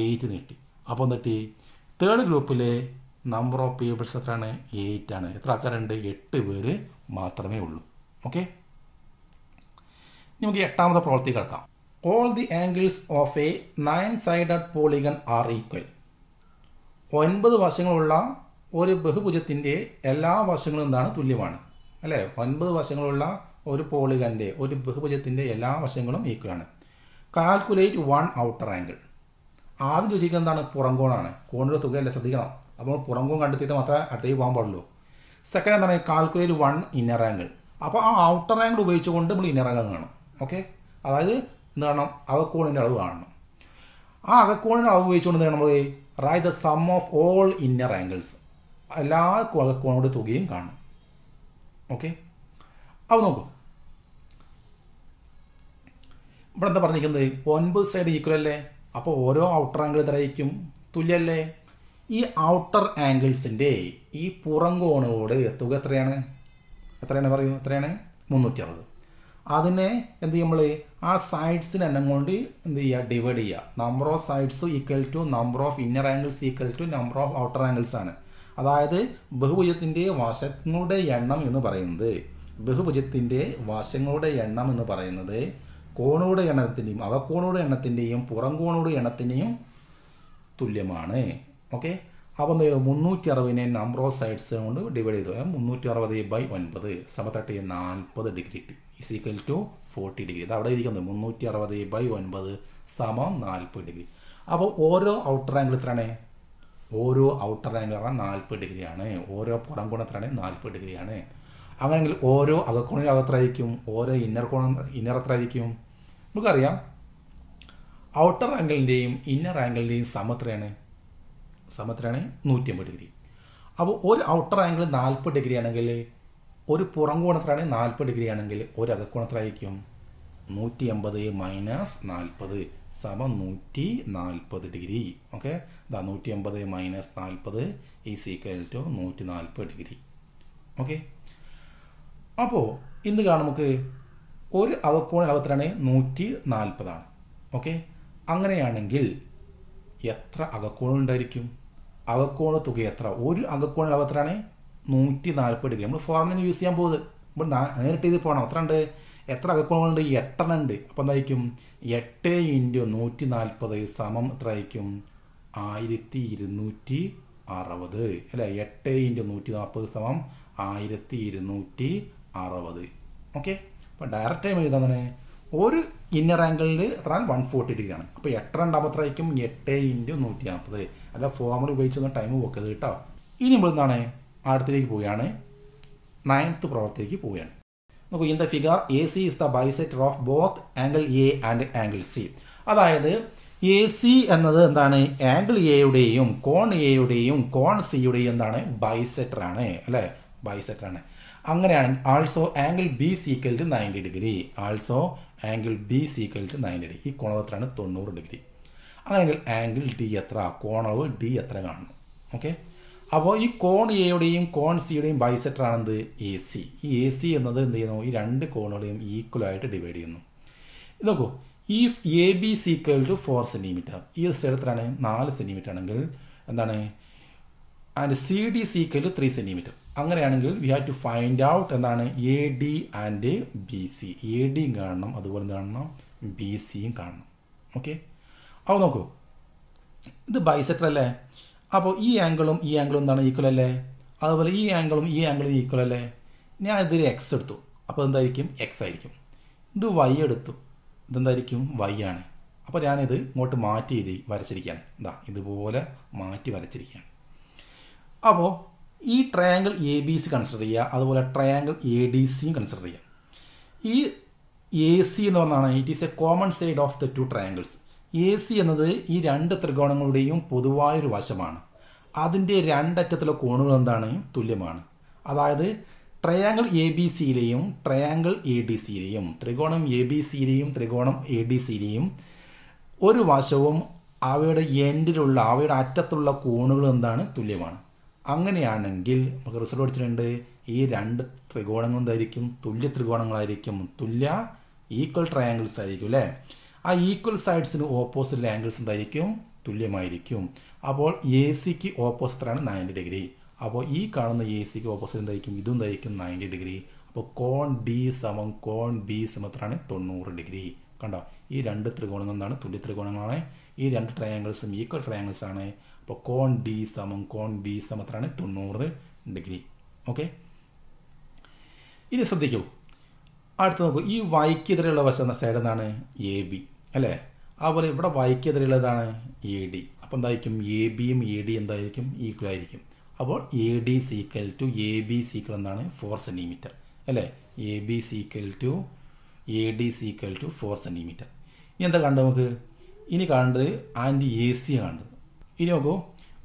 എയ്റ്റ് നീട്ടി അപ്പോൾ എന്നിട്ട് തേർഡ് ഗ്രൂപ്പിലെ നമ്പർ ഓഫ് പീപ്പിൾസ് എത്രയാണ് എയ്റ്റ് ആണ് എത്ര ആൾക്കാരുണ്ട് എട്ട് പേര് മാത്രമേ ഉള്ളൂ ഓക്കെ നമുക്ക് എട്ടാമത്തെ പ്രവൃത്തി കിടക്കാം all the angles of a nine sided polygon are equal ഒൻപത് വശങ്ങളുള്ള ഒരു ബഹുഭുജത്തിൻ്റെ എല്ലാ വശങ്ങളും എന്താണ് തുല്യമാണ് അല്ലേ ഒൻപത് വശങ്ങളുള്ള ഒരു പോളിഗൻ്റെ ഒരു ബഹുഭുജത്തിൻ്റെ എല്ലാ വശങ്ങളും ആണ് കാൽക്കുലേറ്റ് വൺ ഔട്ടർ ആംഗിൾ ആദ്യം ചോദിക്കുന്നത് എന്താണ് പുറംകോണാണ് കോണിൻ്റെ തുകയല്ല ശ്രദ്ധിക്കണം അപ്പോൾ പുറംകോൺ കണ്ടെത്തിയിട്ട് മാത്രമേ അടുത്തേക്ക് പോകാൻ പാടുള്ളൂ സെക്കൻഡ് എന്താണ് കാൽക്കുലേറ്റ് വൺ ഇന്നർ ആംഗിൾ അപ്പോൾ ആ ഔട്ടർ ആംഗിൾ ഉപയോഗിച്ചുകൊണ്ട് നമ്മൾ ഇന്നർ ആംഗിൾ കാണും ഓക്കെ അതായത് എന്താണ് അകക്കോണിൻ്റെ അളവ് കാണണം ആ അകക്കോണിൻ്റെ അളവ് ഉപയോഗിച്ചുകൊണ്ട് നമ്മൾ write the sum of all inner angles എല്ലാ അകക്കോണോട് തുകയും കാണണം ഓക്കെ അത് നോക്കും ഇവിടെ എന്താ പറഞ്ഞിരിക്കുന്നത് ഒൻപത് സൈഡ് ഈക്വൽ അല്ലേ അപ്പോൾ ഓരോ ഔട്ടർ ആംഗിൾ ഇതായിരിക്കും തുല്യല്ലേ ഈ ഔട്ടർ ആംഗിൾസിൻ്റെ ഈ പുറം കോണോട് തുക എത്രയാണ് എത്രയാണ് പറയൂ എത്രയാണ് മുന്നൂറ്റി അറുപത് അതിനെ എന്ത് നമ്മൾ ആ സൈഡ്സിനെ എണ്ണം കൊണ്ട് എന്ത് ചെയ്യുക ഡിവൈഡ് ചെയ്യുക number of sides equal to number of inner angles equal to number of outer angles ആണ് അതായത് ബഹുഭുജത്തിൻ്റെ വശങ്ങളുടെ എണ്ണം എന്ന് പറയുന്നത് ബഹുഭുജത്തിൻ്റെ വശങ്ങളുടെ എണ്ണം എന്ന് പറയുന്നത് കോണുകളുടെ എണ്ണത്തിൻ്റെയും അകക്കോണുകളുടെ എണ്ണത്തിൻ്റെയും പുറം കോണുകളുടെ എണ്ണത്തിൻ്റെയും തുല്യമാണ് ഓക്കെ അപ്പം എന്ത് മുന്നൂറ്റി അറുപതിനെ നമ്പർ ഓഫ് സൈഡ്സ് കൊണ്ട് ഡിവൈഡ് ചെയ്തു മുന്നൂറ്റി അറുപത് ബൈ ഒൻപത് സമത്തട്ടി നാൽപ്പത് ഡിഗ്രി ഇട്ട് ഇസിക്കൽ ടു ഫോർട്ടി ഡിഗ്രി ഇത് അവിടെ ഇരിക്കുന്നത് മുന്നൂറ്റി അറുപത് ബൈ ഒൻപത് സമം നാൽപ്പത് ഡിഗ്രി അപ്പോൾ ഓരോ ഔട്ടർ ആംഗിൾ എത്രയാണ് ഓരോ ഔട്ടർ ആംഗിൾ പറഞ്ഞാൽ നാൽപ്പത് ഡിഗ്രിയാണ് ഓരോ പുറം കോണം എത്രയാണ് നാൽപ്പത് ഡിഗ്രിയാണ് അങ്ങനെയെങ്കിൽ ഓരോ അകക്കോണിൽ അകത്തായിരിക്കും ഓരോ ഇന്നർ കോണ ഇന്നർ എത്രയായിരിക്കും നമുക്കറിയാം ഔട്ടർ ആംഗിളിൻ്റെയും ഇന്നർ ആംഗിളിൻ്റെയും സമത്രയാണ് സമത്തിലാണ് നൂറ്റി അമ്പത് ഡിഗ്രി അപ്പോൾ ഒരു ഔട്ടർ ആംഗിൾ നാൽപ്പത് ഡിഗ്രി ആണെങ്കിൽ ഒരു പുറം കോണത്തിലാണെങ്കിൽ നാൽപ്പത് ഡിഗ്രി ആണെങ്കിൽ ഒരു അകക്കോണത്തിലായിരിക്കും നൂറ്റി അമ്പത് മൈനസ് നാൽപ്പത് സമം നൂറ്റി നാൽപ്പത് ഡിഗ്രി ഓക്കെ ദാ നൂറ്റി അമ്പത് മൈനസ് നാൽപ്പത് ഈ സീക്വൽ ടു നൂറ്റി നാൽപ്പത് ഡിഗ്രി ഓക്കെ അപ്പോൾ ഇന്ന് കാണാം നമുക്ക് ഒരു അവക്കോണ അളവത്തിലാണ് നൂറ്റി നാൽപ്പതാണ് ഓക്കെ അങ്ങനെയാണെങ്കിൽ എത്ര അകക്കോണം ഉണ്ടായിരിക്കും അകക്കോണ തുക എത്ര ഒരു അളവ് എത്രയാണ് നൂറ്റി നാൽപ്പത് ഡിഗ്രി നമ്മൾ ഫോറിനിങ് യൂസ് ചെയ്യാൻ പോകുന്നത് ഇവിടെ നേരിട്ട് ഇത് പോകണം എത്ര ഉണ്ട് എത്ര അകക്കോണുണ്ട് എട്ടെണ്ണം ഉണ്ട് അപ്പോൾ എന്തായിരിക്കും എട്ട് ഇൻറ്റു നൂറ്റി നാൽപ്പത് സമം എത്ര ആയിരിക്കും ആയിരത്തി ഇരുന്നൂറ്റി അറുപത് അല്ലേ എട്ട് ഇൻറ്റു നൂറ്റി നാൽപ്പത് സമം ആയിരത്തി ഇരുന്നൂറ്റി അറുപത് ഓക്കെ അപ്പം ഡയറക്റ്റ് എഴുതാൻ തന്നെ ഒരു ഇന്നർ ആംഗിളിൽ എത്ര വൺ ഫോർട്ടി ഡിഗ്രി ആണ് അപ്പോൾ എട്ട് രണ്ടാമത്രയ്ക്കും എട്ട് ഇൻറ്റു നൂറ്റി നാൽപ്പത് അല്ല ഫോർമുല ഉപയോഗിച്ചൊന്നും ടൈം പോക്കത് കേട്ടോ ഇനി നമ്മൾ എന്താണ് അടുത്തേക്ക് പോവുകയാണ് നയൻത്ത് പ്രവർത്തിക്ക് പോവുകയാണ് നോക്കൂ in the figure A C is the bisector of both angle A and angle C അതായത് എ സി എന്നത് എന്താണ് ആംഗിൾ എയുടെയും കോൺ എയുടെയും കോൺ സിയുടെയും എന്താണ് ബൈസെക്ടർ ആണ് അല്ലേ ബൈസെക്ടർ ആണ് അങ്ങനെയാണെങ്കിൽ also angle B equal to ninety degree also angle B equal to nine degree ഈ കോണവത്രാണ് തൊണ്ണൂറ് ഡിഗ്രി അങ്ങനെയെങ്കിൽ ആംഗിൾ ഡി എത്ര കോണവ് ഡി എത്ര കാണണം ഓക്കെ അപ്പോൾ ഈ കോൺ എയുടെയും കോൺ സിയുടെയും ബൈസെറ്ററാണെന്ത് എ സി ഈ എ സി എന്നത് എന്ത് ചെയ്യുന്നു ഈ രണ്ട് കോണുകളെയും ഈക്വലായിട്ട് ഡിവൈഡ് ചെയ്യുന്നു ഇത് നോക്കൂ ഈ A B equal to four centimetre ഈ സ്ഥലത്തിലാണ് നാല് സെൻറ്റിമീറ്റർ ആണെങ്കിൽ എന്താണ് and C D equal to three centimetre അങ്ങനെയാണെങ്കിൽ we have to find out എന്താണ് A D and B C A ഡിയും കാണണം അതുപോലെ കാണണം ബി സിയും കാണണം ഓക്കെ അപ്പോൾ നോക്കൂ ഇത് ബൈസെക്ടർ അല്ലേ അപ്പോൾ ഈ ആംഗിളും ഈ ആംഗിളും എന്താണ് ഈക്വൽ അല്ലേ അതുപോലെ ഈ ആംഗിളും ഈ ആംഗിളും ഈക്വൽ അല്ലേ ഞാൻ ഇതിൽ എക്സ് എടുത്തു അപ്പോൾ എന്തായിരിക്കും എക്സ് ആയിരിക്കും ഇത് വൈ എടുത്തു ഇതെന്തായിരിക്കും വൈ ആണ് അപ്പോൾ ഞാനിത് ഇങ്ങോട്ട് മാറ്റി എഴുതി വരച്ചിരിക്കുകയാണ് എന്താ ഇതുപോലെ മാറ്റി വരച്ചിരിക്കുകയാണ് അപ്പോൾ ഈ triangle A B C consider ചെയ്യുക അതുപോലെ ട്രയാങ്കിൾ എ ഡി സിയും കൺസിഡർ ചെയ്യുക ഈ എ സി എന്ന് പറഞ്ഞാണ് it is a common side of the two triangles A C എന്നത് ഈ രണ്ട് ത്രികോണങ്ങളുടെയും പൊതുവായൊരു വശമാണ് അതിൻ്റെ രണ്ടറ്റത്തിലെ കോണുകൾ എന്താണ് തുല്യമാണ് അതായത് ട്രയാങ്കിൾ എ ബി സിയിലെയും ട്രയാങ്കിൾ എ ഡി സിയിലെയും ത്രികോണം എ ബി സിയിലെയും ത്രികോണം എ ഡി സിയിലെയും ഒരു വശവും അവയുടെ എൻഡിലുള്ള അവയുടെ അറ്റത്തുള്ള കോണുകൾ എന്താണ് തുല്യമാണ് അങ്ങനെയാണെങ്കിൽ നമുക്ക് റിസൾട്ട് പഠിച്ചിട്ടുണ്ട് ഈ രണ്ട് ത്രികോണങ്ങളും എന്തായിരിക്കും തുല്യ ത്രികോണങ്ങളായിരിക്കും തുല്യ ഈക്വൽ ട്രയാങ്കിൾസ് ആയിരിക്കും അല്ലേ ആ ഈക്വൽ സൈഡ്സിന് ഓപ്പോസിറ്റ് ആംഗിൾസ് എന്തായിരിക്കും തുല്യമായിരിക്കും അപ്പോൾ എ സിക്ക് ഓപ്പോസിറ്റാണ് നയൻറ്റി ഡിഗ്രി അപ്പോൾ ഈ കാണുന്ന എ സിക്ക് ഓപ്പോസിറ്റ് എന്തായിരിക്കും ഇതും എന്തായിരിക്കും നയൻറ്റി ഡിഗ്രി അപ്പോൾ കോൺ ഡി സമം കോൺ ബി സമത്തിലാണ് തൊണ്ണൂറ് ഡിഗ്രി കണ്ടോ ഈ രണ്ട് ത്രികോണങ്ങൾ എന്താണ് തുല്യ ത്രികോണങ്ങളാണ് ഈ രണ്ട് ട്രയാങ്കിൾസും ഈക്വൽ ട്രയാങ്കിൾസ് ആണ് അപ്പോൾ കോൺ ഡി സമം കോൺ ബി സമത്രാണ് തൊണ്ണൂറ് ഡിഗ്രി ഓക്കെ ഇനി ശ്രദ്ധിക്കൂ അടുത്ത് നോക്കൂ ഈ വൈക്കെതിരെയുള്ള വശം സൈഡ് എന്താണ് എ ബി അല്ലേ അതുപോലെ ഇവിടെ വൈക്കെതിരെയുള്ളതാണ് എ ഡി അപ്പോൾ എന്തായിരിക്കും എ ബിയും എ ഡി എന്തായിരിക്കും ഈക്വൽ ആയിരിക്കും അപ്പോൾ A D equal to A B equal എന്താണ് ഫോർ സെൻറ്റിമീറ്റർ അല്ലേ A B equal to A D equal to four centimetre ഇനി എന്താ കണ്ടത് നമുക്ക് ഇനി കണ്ടത് ആൻറ്റി എ സി ആണ് കണ്ടത് ഇനി നോക്കൂ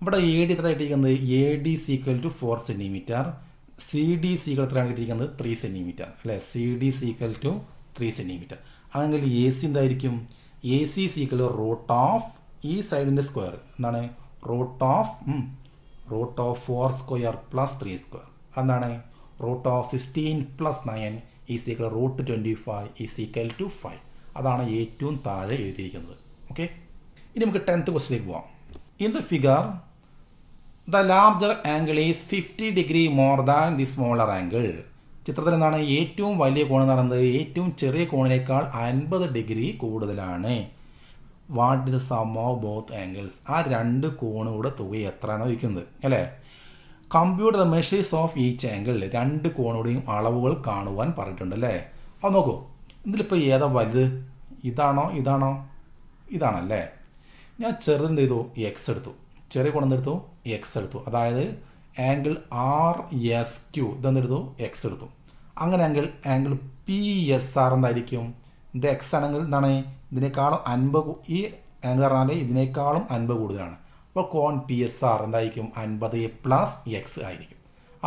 ഇവിടെ എ ഡി എത്ര കിട്ടിയിരിക്കുന്നത് A D equal to four centimetre C D equal എത്രയാണ് കിട്ടിയിരിക്കുന്നത് ത്രീ സെൻറ്റിമീറ്റർ അല്ലേ C D equal to three centimetre അതെങ്കിൽ എ സി എന്തായിരിക്കും A C equal root of ഈ സൈഡിൻ്റെ സ്ക്വയർ എന്താണ് root of root of four square plus three square എന്താണ് root of sixteen plus nine ഈ സീക്വൽ റൂട്ട് ട്വൻറ്റി ഫൈവ് ഈ equal to five അതാണ് ഏറ്റവും താഴെ എഴുതിയിരിക്കുന്നത് ഓക്കെ ഇനി നമുക്ക് ടെൻത്ത് ക്വസ്റ്റിലേക്ക് പോവാം In the figure, the larger angle is 50 degree more than the smaller angle ചിത്രത്തിൽ എന്താണ് ഏറ്റവും വലിയ കോണ് നടന്നത് ഏറ്റവും ചെറിയ കോണിനേക്കാൾ അൻപത് ഡിഗ്രി കൂടുതലാണ് what is sum of both angles ആ രണ്ട് കോണുകൂടെ തുക എത്രയാണ് വയ്ക്കുന്നത് അല്ലേ computer the measures of each angle രണ്ട് കോണുകൂടെയും അളവുകൾ കാണുവാൻ പറഞ്ഞിട്ടുണ്ട് അല്ലേ അത് നോക്കൂ ഇതിലിപ്പോൾ ഏതാ വലുത് ഇതാണോ ഇതാണോ ഇതാണല്ലേ ഞാൻ ചെറുതെന്ത് ചെയ്തു എക്സ് എടുത്തു ചെറിയ എടുത്തു എക്സ് എടുത്തു അതായത് ആംഗിൾ ആർ എസ് ക്യു ഇതെന്തെടുത്തു എക്സ് എടുത്തു അങ്ങനെ angle angle P S R എന്തായിരിക്കും ഇത് എക്സ് ആണെങ്കിൽ എന്താണ് ഇതിനേക്കാളും അൻപത് ഈ ആംഗിൾ പറഞ്ഞാൽ ഇതിനേക്കാളും അൻപത് കൂടുതലാണ് അപ്പോൾ കോൺ പി എസ് ആർ എന്തായിരിക്കും അൻപത് പ്ലസ് എക്സ് ആയിരിക്കും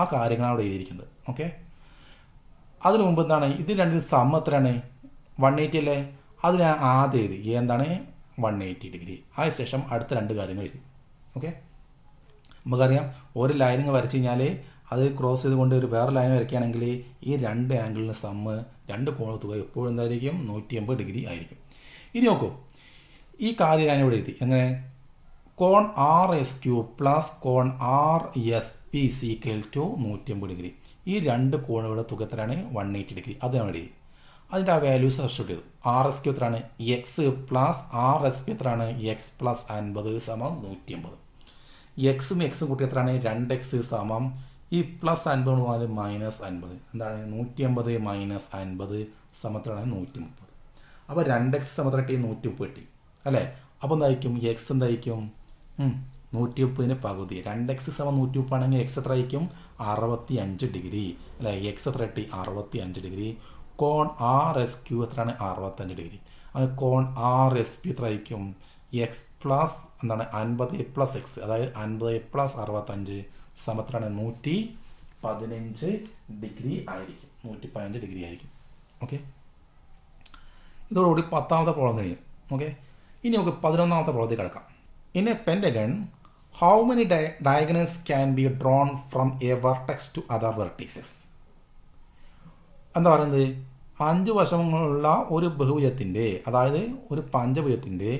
ആ കാര്യങ്ങളാണ് അവിടെ എഴുതിയിരിക്കുന്നത് ഓക്കെ അതിനു മുമ്പ് എന്താണ് ഇത് രണ്ടിന് സം വൺ എയ്റ്റി അല്ലേ അതിന് ആദ്യം എഴുതി എന്താണ് വൺ എയ്റ്റി ഡിഗ്രി അതിനുശേഷം അടുത്ത രണ്ട് കാര്യങ്ങൾ എഴുതി ഓക്കെ നമുക്കറിയാം ഒരു ലൈനിങ് വരച്ച് കഴിഞ്ഞാൽ അത് ക്രോസ് ചെയ്തുകൊണ്ട് ഒരു വേറെ ലൈൻ വരയ്ക്കുകയാണെങ്കിൽ ഈ രണ്ട് ആംഗിളിന് സമ്മ് രണ്ട് കോണ തുക എപ്പോഴും എന്തായിരിക്കും നൂറ്റി അമ്പത് ഡിഗ്രി ആയിരിക്കും ഇനി നോക്കൂ ഈ കാര്യം ഞാൻ ഇവിടെ എഴുതി എങ്ങനെ കോൺ ആർ എസ് ക്യൂ പ്ലസ് കോൺ R S P equal to നൂറ്റി അമ്പത് ഡിഗ്രി ഈ രണ്ട് കോണുകളുടെ തുകത്തിലാണ് വൺ എയ്റ്റി ഡിഗ്രി അത് എഴുതി അതിൻ്റെ ആ വാല്യൂസ് സബ്സ്റ്റിറ്റ് ചെയ്തു ആർ എസ് ക്യൂ എത്രയാണ് x plus R S P എത്രയാണ് എക്സ് പ്ലസ് അൻപത് സമം നൂറ്റി അമ്പത് എക്സും എക്സും കൂട്ടി എത്രയാണ് രണ്ട് എക്സ് സമം ഈ പ്ലസ് അൻപത് പോകാൻ മൈനസ് അൻപത് എന്താണ് നൂറ്റി അമ്പത് മൈനസ് അൻപത് സമത്രാണ് നൂറ്റി മുപ്പത് അപ്പോൾ രണ്ട് എക്സ് സമത്ര കിട്ടി നൂറ്റി മുപ്പത് കിട്ടി അല്ലേ അപ്പോൾ എന്തായിരിക്കും എക്സ് എന്തായിരിക്കും നൂറ്റി മുപ്പതിന് പകുതി രണ്ട് എക്സ് സമം നൂറ്റി മുപ്പാണെങ്കിൽ എക്സ് എത്ര ആയിരിക്കും അറുപത്തി അഞ്ച് ഡിഗ്രി അല്ലേ എക്സ് എത്ര കിട്ടി അറുപത്തി അഞ്ച് ഡിഗ്രി കോൺ ആർ എസ് ക്യൂ എത്രയാണ് അറുപത്തഞ്ച് ഡിഗ്രി അത് കോൺ ആർ എസ് പി എത്രയായിരിക്കും എക്സ് പ്ലസ് എന്താണ് അൻപത് പ്ലസ് എക്സ് അതായത് അൻപത് പ്ലസ് അറുപത്തഞ്ച് സമത്രാണ് നൂറ്റി പതിനഞ്ച് ഡിഗ്രി ആയിരിക്കും നൂറ്റി പതിനഞ്ച് ഡിഗ്രി ആയിരിക്കും ഓക്കെ ഇതോടുകൂടി പത്താമത്തെ പ്രോബ്ലം കഴിയും ഓക്കെ ഇനി നമുക്ക് പതിനൊന്നാമത്തെ പ്രോബ്ലത്തിൽ കിടക്കാം in a pentagon how many diagonals can be drawn from a vertex to other vertices എന്താ പറയുന്നത് അഞ്ച് വശങ്ങളുള്ള ഒരു ബഹുഭുജത്തിൻ്റെ അതായത് ഒരു പഞ്ചഭുജത്തിൻ്റെ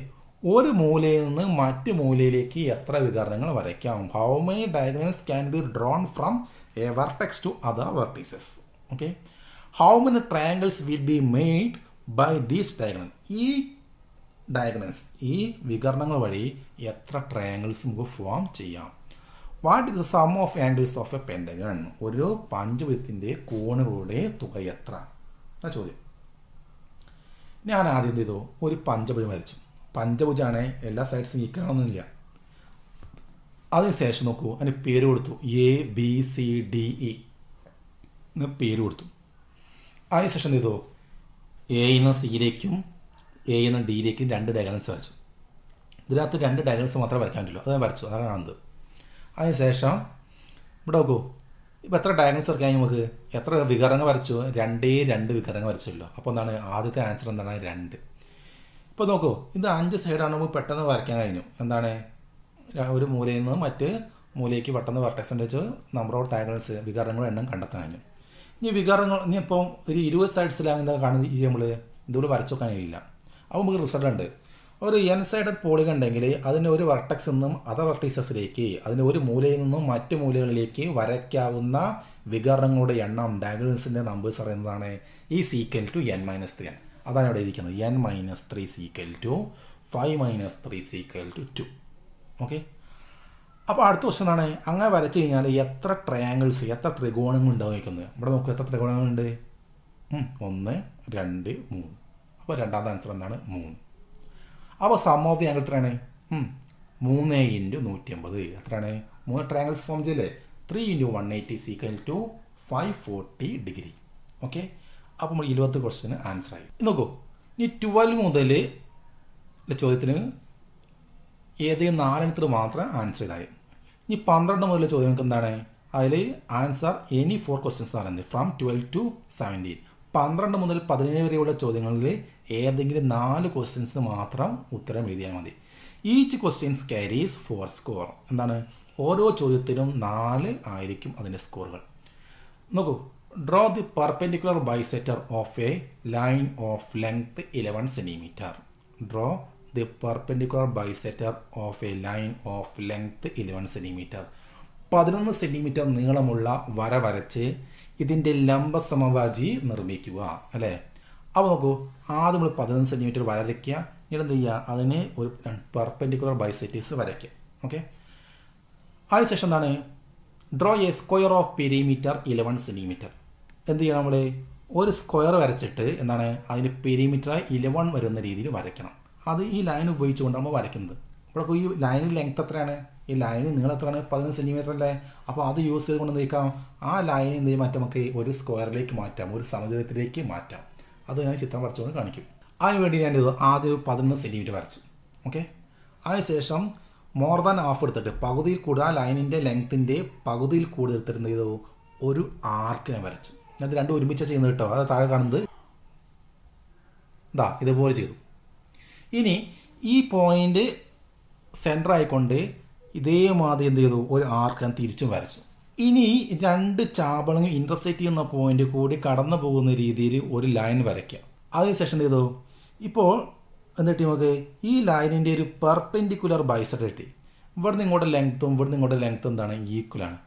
ഒരു മൂലയിൽ നിന്ന് മറ്റ് മൂലയിലേക്ക് എത്ര വികരണങ്ങൾ വരയ്ക്കാം how many diagrams can be drawn from a vertex to other vertices okay how many triangles will be made by these diagram ഈ ഡയഗ്രാംസ് ഈ വികരണങ്ങൾ വഴി എത്ര ട്രയാങ്കിൾസ് നമുക്ക് ഫോം ചെയ്യാം what is the sum of angles of a pentagon ഒരു പഞ്ചവൃത്തിൻ്റെ കോണുകളുടെ തുക എത്ര എന്നാ ചോദ്യം ഞാൻ ആദ്യം ചെയ്തു ഒരു പഞ്ചഭുജം വരച്ചു പഞ്ചഭുജമാണ് എല്ലാ സൈഡ്സും ഈക്കണമെന്നില്ല അതിനുശേഷം നോക്കൂ അതിന് പേര് കൊടുത്തു A B C D e. E എന്ന് പേര് കൊടുത്തു അതിനുശേഷം എന്ത് ചെയ്തു എയിൽ നിന്ന് സിയിലേക്കും എയിൽ നിന്ന് ഡിയിലേക്കും രണ്ട് ഡയഗ്രാംസ് വരച്ചു ഇതിനകത്ത് രണ്ട് ഡയഗ്രാംസ് മാത്രമേ വരയ്ക്കാൻ പറ്റുള്ളൂ അത് വരച്ചു അതാണ് കാണുന്നത് അതിനുശേഷം ഇവിടെ നോക്കൂ ഇപ്പം എത്ര ഡയഗ്നസ് വരയ്ക്കാൻ നമുക്ക് എത്ര വികരണങ്ങൾ വരച്ചു രണ്ടേ രണ്ട് വികരണങ്ങൾ വരച്ചല്ലോ അപ്പോൾ എന്താണ് ആദ്യത്തെ ആൻസർ എന്താണ് രണ്ട് ഇപ്പോൾ നോക്കൂ ഇത് അഞ്ച് സൈഡാണ് നമുക്ക് പെട്ടെന്ന് വരയ്ക്കാൻ കഴിഞ്ഞു എന്താണ് ഒരു മൂലയിൽ നിന്ന് മറ്റ് മൂലയ്ക്ക് പെട്ടെന്ന് വരട്ടെക്സിൻ്റെ വെച്ച് നമ്പർ ഓഫ് ഡയഗ്നൽസ് വികരണങ്ങളുടെ എണ്ണം കണ്ടെത്താൻ കഴിഞ്ഞു ഇനി വികരണങ്ങൾ ഇനി ഇപ്പം ഒരു ഇരുപത് സൈഡ്സിലാണ് എന്താ കാണുന്നത് ഈ നമ്മൾ ഇതുകൂടെ വരച്ചു നോക്കാൻ കഴിയില്ല അപ്പോൾ നമുക്ക് റിസൾട്ട് ഉണ്ട് ഒരു എൻ സൈഡഡ് പോളിക ഉണ്ടെങ്കിൽ അതിന് ഒരു വെർട്ടക്സ് നിന്നും അതർ വർട്ടീസസിലേക്ക് അതിന് ഒരു മൂലയിൽ നിന്നും മറ്റു മൂലകളിലേക്ക് വരയ്ക്കാവുന്ന വികരണങ്ങളുടെ എണ്ണം ഡയഗ്രൻസിൻ്റെ നമ്പേഴ്സ് പറയുന്നതാണ് ഈ equal to N minus three ആണ് അതാണ് ഇവിടെ ഇരിക്കുന്നത് N minus three equal to five minus three equal to two okay അപ്പോൾ അടുത്ത ക്വസ്റ്റൻ ആണ് അങ്ങനെ വരച്ചു കഴിഞ്ഞാൽ എത്ര ട്രയാങ്കിൾസ് എത്ര ത്രികോണങ്ങൾ ഉണ്ടാവുന്നത് ഇവിടെ നോക്കുക എത്ര ത്രികോണങ്ങളുണ്ട് ഒന്ന് രണ്ട് മൂന്ന് അപ്പോൾ രണ്ടാമത്തെ ആൻസർ എന്താണ് മൂന്ന് അപ്പോൾ സം ഓഫ് ദി ആംഗിൾ എത്രയാണ് മൂന്ന് ഇൻറ്റു നൂറ്റി അമ്പത് എത്രയാണ് മൂന്ന് ട്രയാങ്കിൾസ് ഫോം ചെയ്യല്ലേ three into one eighty equal to five forty degree okay അപ്പോൾ നമ്മൾ ഇരുപത്തി ക്വസ്റ്റിന് ആൻസർ ആയി നോക്കൂ ഇനി ട്വൽവ് മുതൽ ചോദ്യത്തിന് ഏതെങ്കിലും നാലെണ്ണത്തിൽ മാത്രം ആൻസർ ഇതായി ഇനി പന്ത്രണ്ട് മുതൽ ചോദ്യങ്ങൾക്ക് എന്താണ് അതിൽ ആൻസർ എനി ഫോർ ക്വസ്റ്റ്യൻസ് ആണ് ഫ്രം ട്വൽവ് ടു സെവൻറ്റീൻ പന്ത്രണ്ട് മുതൽ പതിനേഴ് വരെയുള്ള ചോദ്യങ്ങളിൽ ഏതെങ്കിലും നാല് ക്വസ്റ്റ്യൻസിന് മാത്രം ഉത്തരം എഴുതിയാൽ മതി each questions carries four score എന്താണ് ഓരോ ചോദ്യത്തിനും നാല് ആയിരിക്കും അതിൻ്റെ സ്കോറുകൾ നോക്കൂ draw the perpendicular bisector of a line of length eleven centimetre draw the perpendicular bisector of a line of length eleven centimetre പതിനൊന്ന് സെൻറ്റിമീറ്റർ നീളമുള്ള വര വരച്ച് ഇതിൻ്റെ ലംബ നിർമ്മിക്കുക അല്ലേ അപ്പോൾ നോക്കൂ ആദ്യം നമ്മൾ പതിനൊന്ന് സെൻറ്റിമീറ്റർ വരയ്ക്കുക എന്നിട്ട് എന്ത് ചെയ്യുക അതിന് ഒരു പെർപെൻഡിക്കുലർ ബൈസെറ്റീസ് വരയ്ക്കുക ഓക്കെ അതിനുശേഷം എന്താണ് draw a square of perimeter eleven centimetre എന്ത് ചെയ്യണം നമ്മൾ ഒരു സ്ക്വയർ വരച്ചിട്ട് എന്താണ് അതിന് പെരിമീറ്റർ ഇലവൺ വരുന്ന രീതിയിൽ വരയ്ക്കണം അത് ഈ ലൈൻ ഉപയോഗിച്ചുകൊണ്ട് നമ്മൾ വരയ്ക്കുന്നത് ഇവിടെ ഈ ലൈൻ ലെങ്ത് എത്രയാണ് ഈ ലൈൻ നീളം എത്രയാണ് പതിനൊന്ന് സെൻറ്റിമീറ്റർ അല്ലേ അപ്പോൾ അത് യൂസ് ചെയ്തുകൊണ്ട് നീക്കാം ആ ലൈൻ എന്ത് ചെയ്യും മറ്റേ നമുക്ക് ഒരു സ്ക്വയറിലേക്ക് മാറ്റാം ഒരു സമുദ്രത്തിലേക്ക് മാറ്റാം അത് ഞാൻ ചിത്രം വരച്ചുകൊണ്ട് കാണിക്കും അതിനുവേണ്ടി ഞാൻ ആദ്യം ഒരു പതിനൊന്ന് സെൻറ്റിമീറ്റർ വരച്ചു ഓക്കെ അതിനുശേഷം മോർ ദാൻ ഹാഫ് എടുത്തിട്ട് പകുതിയിൽ കൂടുതൽ ആ ലൈനിൻ്റെ ലെങ്ത്തിൻ്റെ പകുതിയിൽ കൂടുതൽ എടുത്തിരുന്ന ഇത് ഒരു ഒരു ആർക്കിനെ വരച്ചു ഞാൻ രണ്ടും ഒരുമിച്ച് ചെയ്യുന്നത് കേട്ടോ അത് താഴെ കാണുന്നത് ഇതാ ഇതുപോലെ ചെയ്തു ഇനി ഈ പോയിൻ്റ് സെൻറ്റർ ആയിക്കൊണ്ട് ഇതേമാതിരി എന്ത് ചെയ്തു ഒരു ആർക്ക് ഞാൻ തിരിച്ചും വരച്ചു ഇനി രണ്ട് ചാപളങ്ങൾ ഇൻ്റർസെക്റ്റ് ചെയ്യുന്ന പോയിന്റ് കൂടി കടന്നു പോകുന്ന രീതിയിൽ ഒരു ലൈൻ വരയ്ക്കാം അതിന് ശേഷം ചെയ്തു ഇപ്പോൾ എന്നിട്ട് നമുക്ക് ഈ ലൈനിൻ്റെ ഒരു പെർപെൻഡിക്കുലർ ബൈസെറ്റ് കിട്ടി ഇവിടുന്ന് ഇങ്ങോട്ട് ലെങ്ത്തും ഇവിടുന്ന് ഇങ്ങോട്ട് ലെങ്ത്തും എന്താണ് ഈക്വലാണ്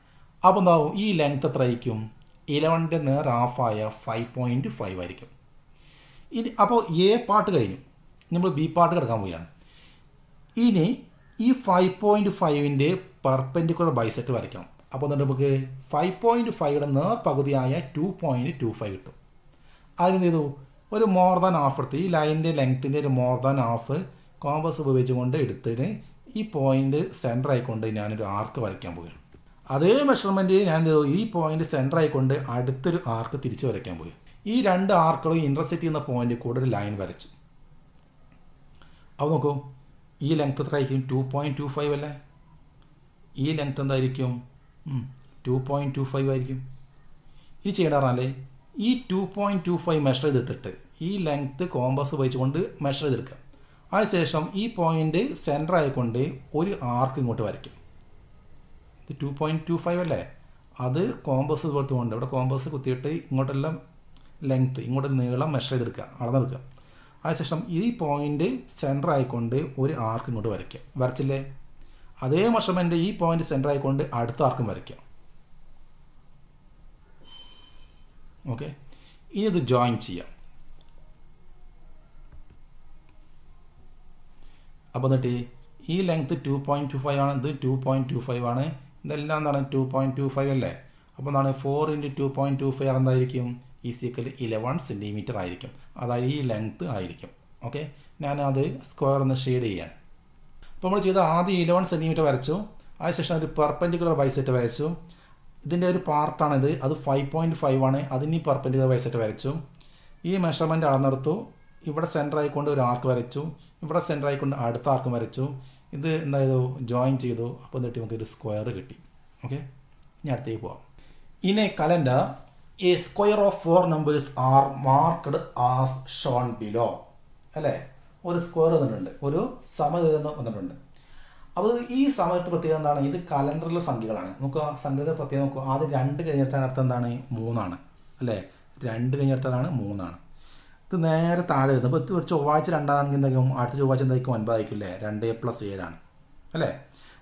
അപ്പോൾ എന്താവും ഈ ലെങ്ത്ത് എത്രയായിരിക്കും ഇലവൻ്റെ നേർ ഹാഫായ ഫൈവ് പോയിൻറ്റ് ഫൈവ് ആയിരിക്കും ഇനി അപ്പോൾ എ പാർട്ട് കഴിഞ്ഞു നമ്മൾ ബി പാർട്ട് കിടക്കാൻ പോവുകയാണ് ഇനി ഈ ഫൈവ് പോയിൻറ്റ് ഫൈവിൻ്റെ പെർപെൻഡിക്കുലർ ബൈസെറ്റ് വരയ്ക്കണം അപ്പോൾ എന്നിട്ട് നമുക്ക് ഫൈവ് പോയിൻറ്റ് ഫൈവയുടെ നേർപകുതിയായ ടു പോയിൻറ്റ് ടു ഫൈവ് കിട്ടും അതിന് ചെയ്തു ഒരു മോർ ദാൻ ഹാഫ് എടുത്ത് ഈ ലൈനിൻ്റെ ലെങ്ത്തിൻ്റെ ഒരു മോർ ദാൻ ഹാഫ് കോമ്പസ് ഉപയോഗിച്ചുകൊണ്ട് എടുത്തിട്ട് ഈ പോയിൻ്റ് സെൻറ്റർ ആയിക്കൊണ്ട് ഞാനൊരു ആർക്ക് വരയ്ക്കാൻ പോവുകയാണ് അതേ മെഷർമെൻറ്റ് ഞാൻ ചെയ്തു ഈ പോയിൻ്റ് സെൻറ്റർ ആയിക്കൊണ്ട് അടുത്തൊരു ആർക്ക് തിരിച്ച് വരയ്ക്കാൻ പോയി ഈ രണ്ട് ആർക്കുകളും ഇൻ്റർസെക്റ്റ് ചെയ്യുന്ന പോയിൻ്റ് കൂടെ ഒരു ലൈൻ വരച്ചു അപ്പോൾ നോക്കൂ ഈ ലെങ്ത് എത്ര ആയിരിക്കും ടു പോയിൻറ്റ് ടു ഫൈവ് അല്ലേ ഈ ലെങ്ത് എന്തായിരിക്കും ടു പോയിൻറ്റ് ടു ഫൈവ് ആയിരിക്കും ഇനി ചെയ്യേണ്ട ഈ two point two five measure ചെയ്തെടുത്തിട്ട് ഈ ലെങ്ത്ത് കോമ്പസ് ഉപയോഗിച്ചുകൊണ്ട് മെഷർ ചെയ്തെടുക്കാം അതിനുശേഷം ഈ പോയിൻ്റ് സെൻറ്റർ ആയിക്കൊണ്ട് ഒരു ആർക്ക് ഇങ്ങോട്ട് വരയ്ക്കും ഇത് ടു പോയിൻറ്റ് ടു ഫൈവ് അല്ലേ അത് കോമ്പസ് ഇതുപോലത്തെ കൊണ്ട് ഇവിടെ കോമ്പസ് കുത്തിയിട്ട് ഇങ്ങോട്ടെല്ലാം ലെങ്ത്ത് ഇങ്ങോട്ട് നീളം മെഷർ ചെയ്തെടുക്കുക അളന്നെടുക്കുക അതിനുശേഷം ഈ പോയിൻ്റ് സെൻറ്റർ ആയിക്കൊണ്ട് ഒരു ആർക്ക് ഇങ്ങോട്ട് വരയ്ക്കുക വരച്ചില്ലേ അതേ മെഷർമെൻ്റ് ഈ പോയിന്റ് സെൻറ്റർ ആയിക്കൊണ്ട് അടുത്ത ആർക്കും വരയ്ക്കാം ഓക്കെ ഇനി ഇത് ജോയിൻ ചെയ്യാം അപ്പോൾ എന്നിട്ട് ഈ length two point two five ആണ് ഇത് ടു പോയിൻറ്റ് ടു ഫൈവ് ആണ് ഇതെല്ലാം എന്താണ് ടു പോയിൻറ്റ് ടു ഫൈവ് അല്ലേ അപ്പോൾ എന്താണ് four into two point two five എന്തായിരിക്കും ഈ സീക്കൽ ഇലവൺ സെൻറ്റിമീറ്റർ ആയിരിക്കും അതായത് ഈ ലെങ്ത്ത് ആയിരിക്കും ഓക്കെ ഞാനത് സ്ക്വയർ ഒന്ന് ഷെയ്ഡ് ചെയ്യാൻ അപ്പോൾ നമ്മൾ ചെയ്ത ആദ്യം ഇലവൺ സെൻറ്റിമീറ്റർ വരച്ചു അതിനുശേഷം ഒരു പെർപ്പൻഡിക്കുലർ ബൈസെറ്റ് വരച്ചു ഇതിൻ്റെ ഒരു പാർട്ടാണിത് അത് ഫൈവ് പോയിൻറ്റ് ഫൈവ് ആണ് അതിന് ഈ പെർപ്പൻഡിക്കുലർ ബൈസെറ്റ് വരച്ചു ഈ മെഷർമെൻറ്റ് അളന്നെടുത്തു ഇവിടെ സെൻറ്റർ ആയിക്കൊണ്ട് ഒരു ആർക്ക് വരച്ചു ഇവിടെ സെൻറ്റർ ആയിക്കൊണ്ട് അടുത്ത ആർക്കും വരച്ചു ഇത് എന്തായാലും ജോയിൻ ചെയ്തു അപ്പോൾ എന്നിട്ട് ഒരു സ്ക്വയർ കിട്ടി ഓക്കെ ഇനി അടുത്തേക്ക് പോവാം ഇനി calendar a square of four numbers are marked as shown below അല്ലേ ഒരു സ്ക്വയർ വന്നിട്ടുണ്ട് ഒരു സമചതുരം വന്നിട്ടുണ്ട് അപ്പോൾ ഈ സമയത്ത് പ്രത്യേകം എന്താണ് ഇത് കലണ്ടറിലെ സംഖ്യകളാണ് നമുക്ക് ആ സംഖ്യയുടെ പ്രത്യേകത നോക്കുക ആദ്യം രണ്ട് കഴിഞ്ഞിട്ടാണ് അർത്ഥം എന്താണ് മൂന്നാണ് അല്ലേ രണ്ട് കഴിഞ്ഞിടത്താണ് മൂന്നാണ് ഇത് നേരെ താഴെ വരുന്നത് അപ്പോൾ ഒരു ചൊവ്വാഴ്ച രണ്ടാണെങ്കിൽ എന്തെങ്കിലും അടുത്ത ചൊവ്വാഴ്ച എന്തായിരിക്കും ഒൻപതായിരിക്കും അല്ലേ രണ്ട് പ്ലസ് ഏഴാണ് അല്ലേ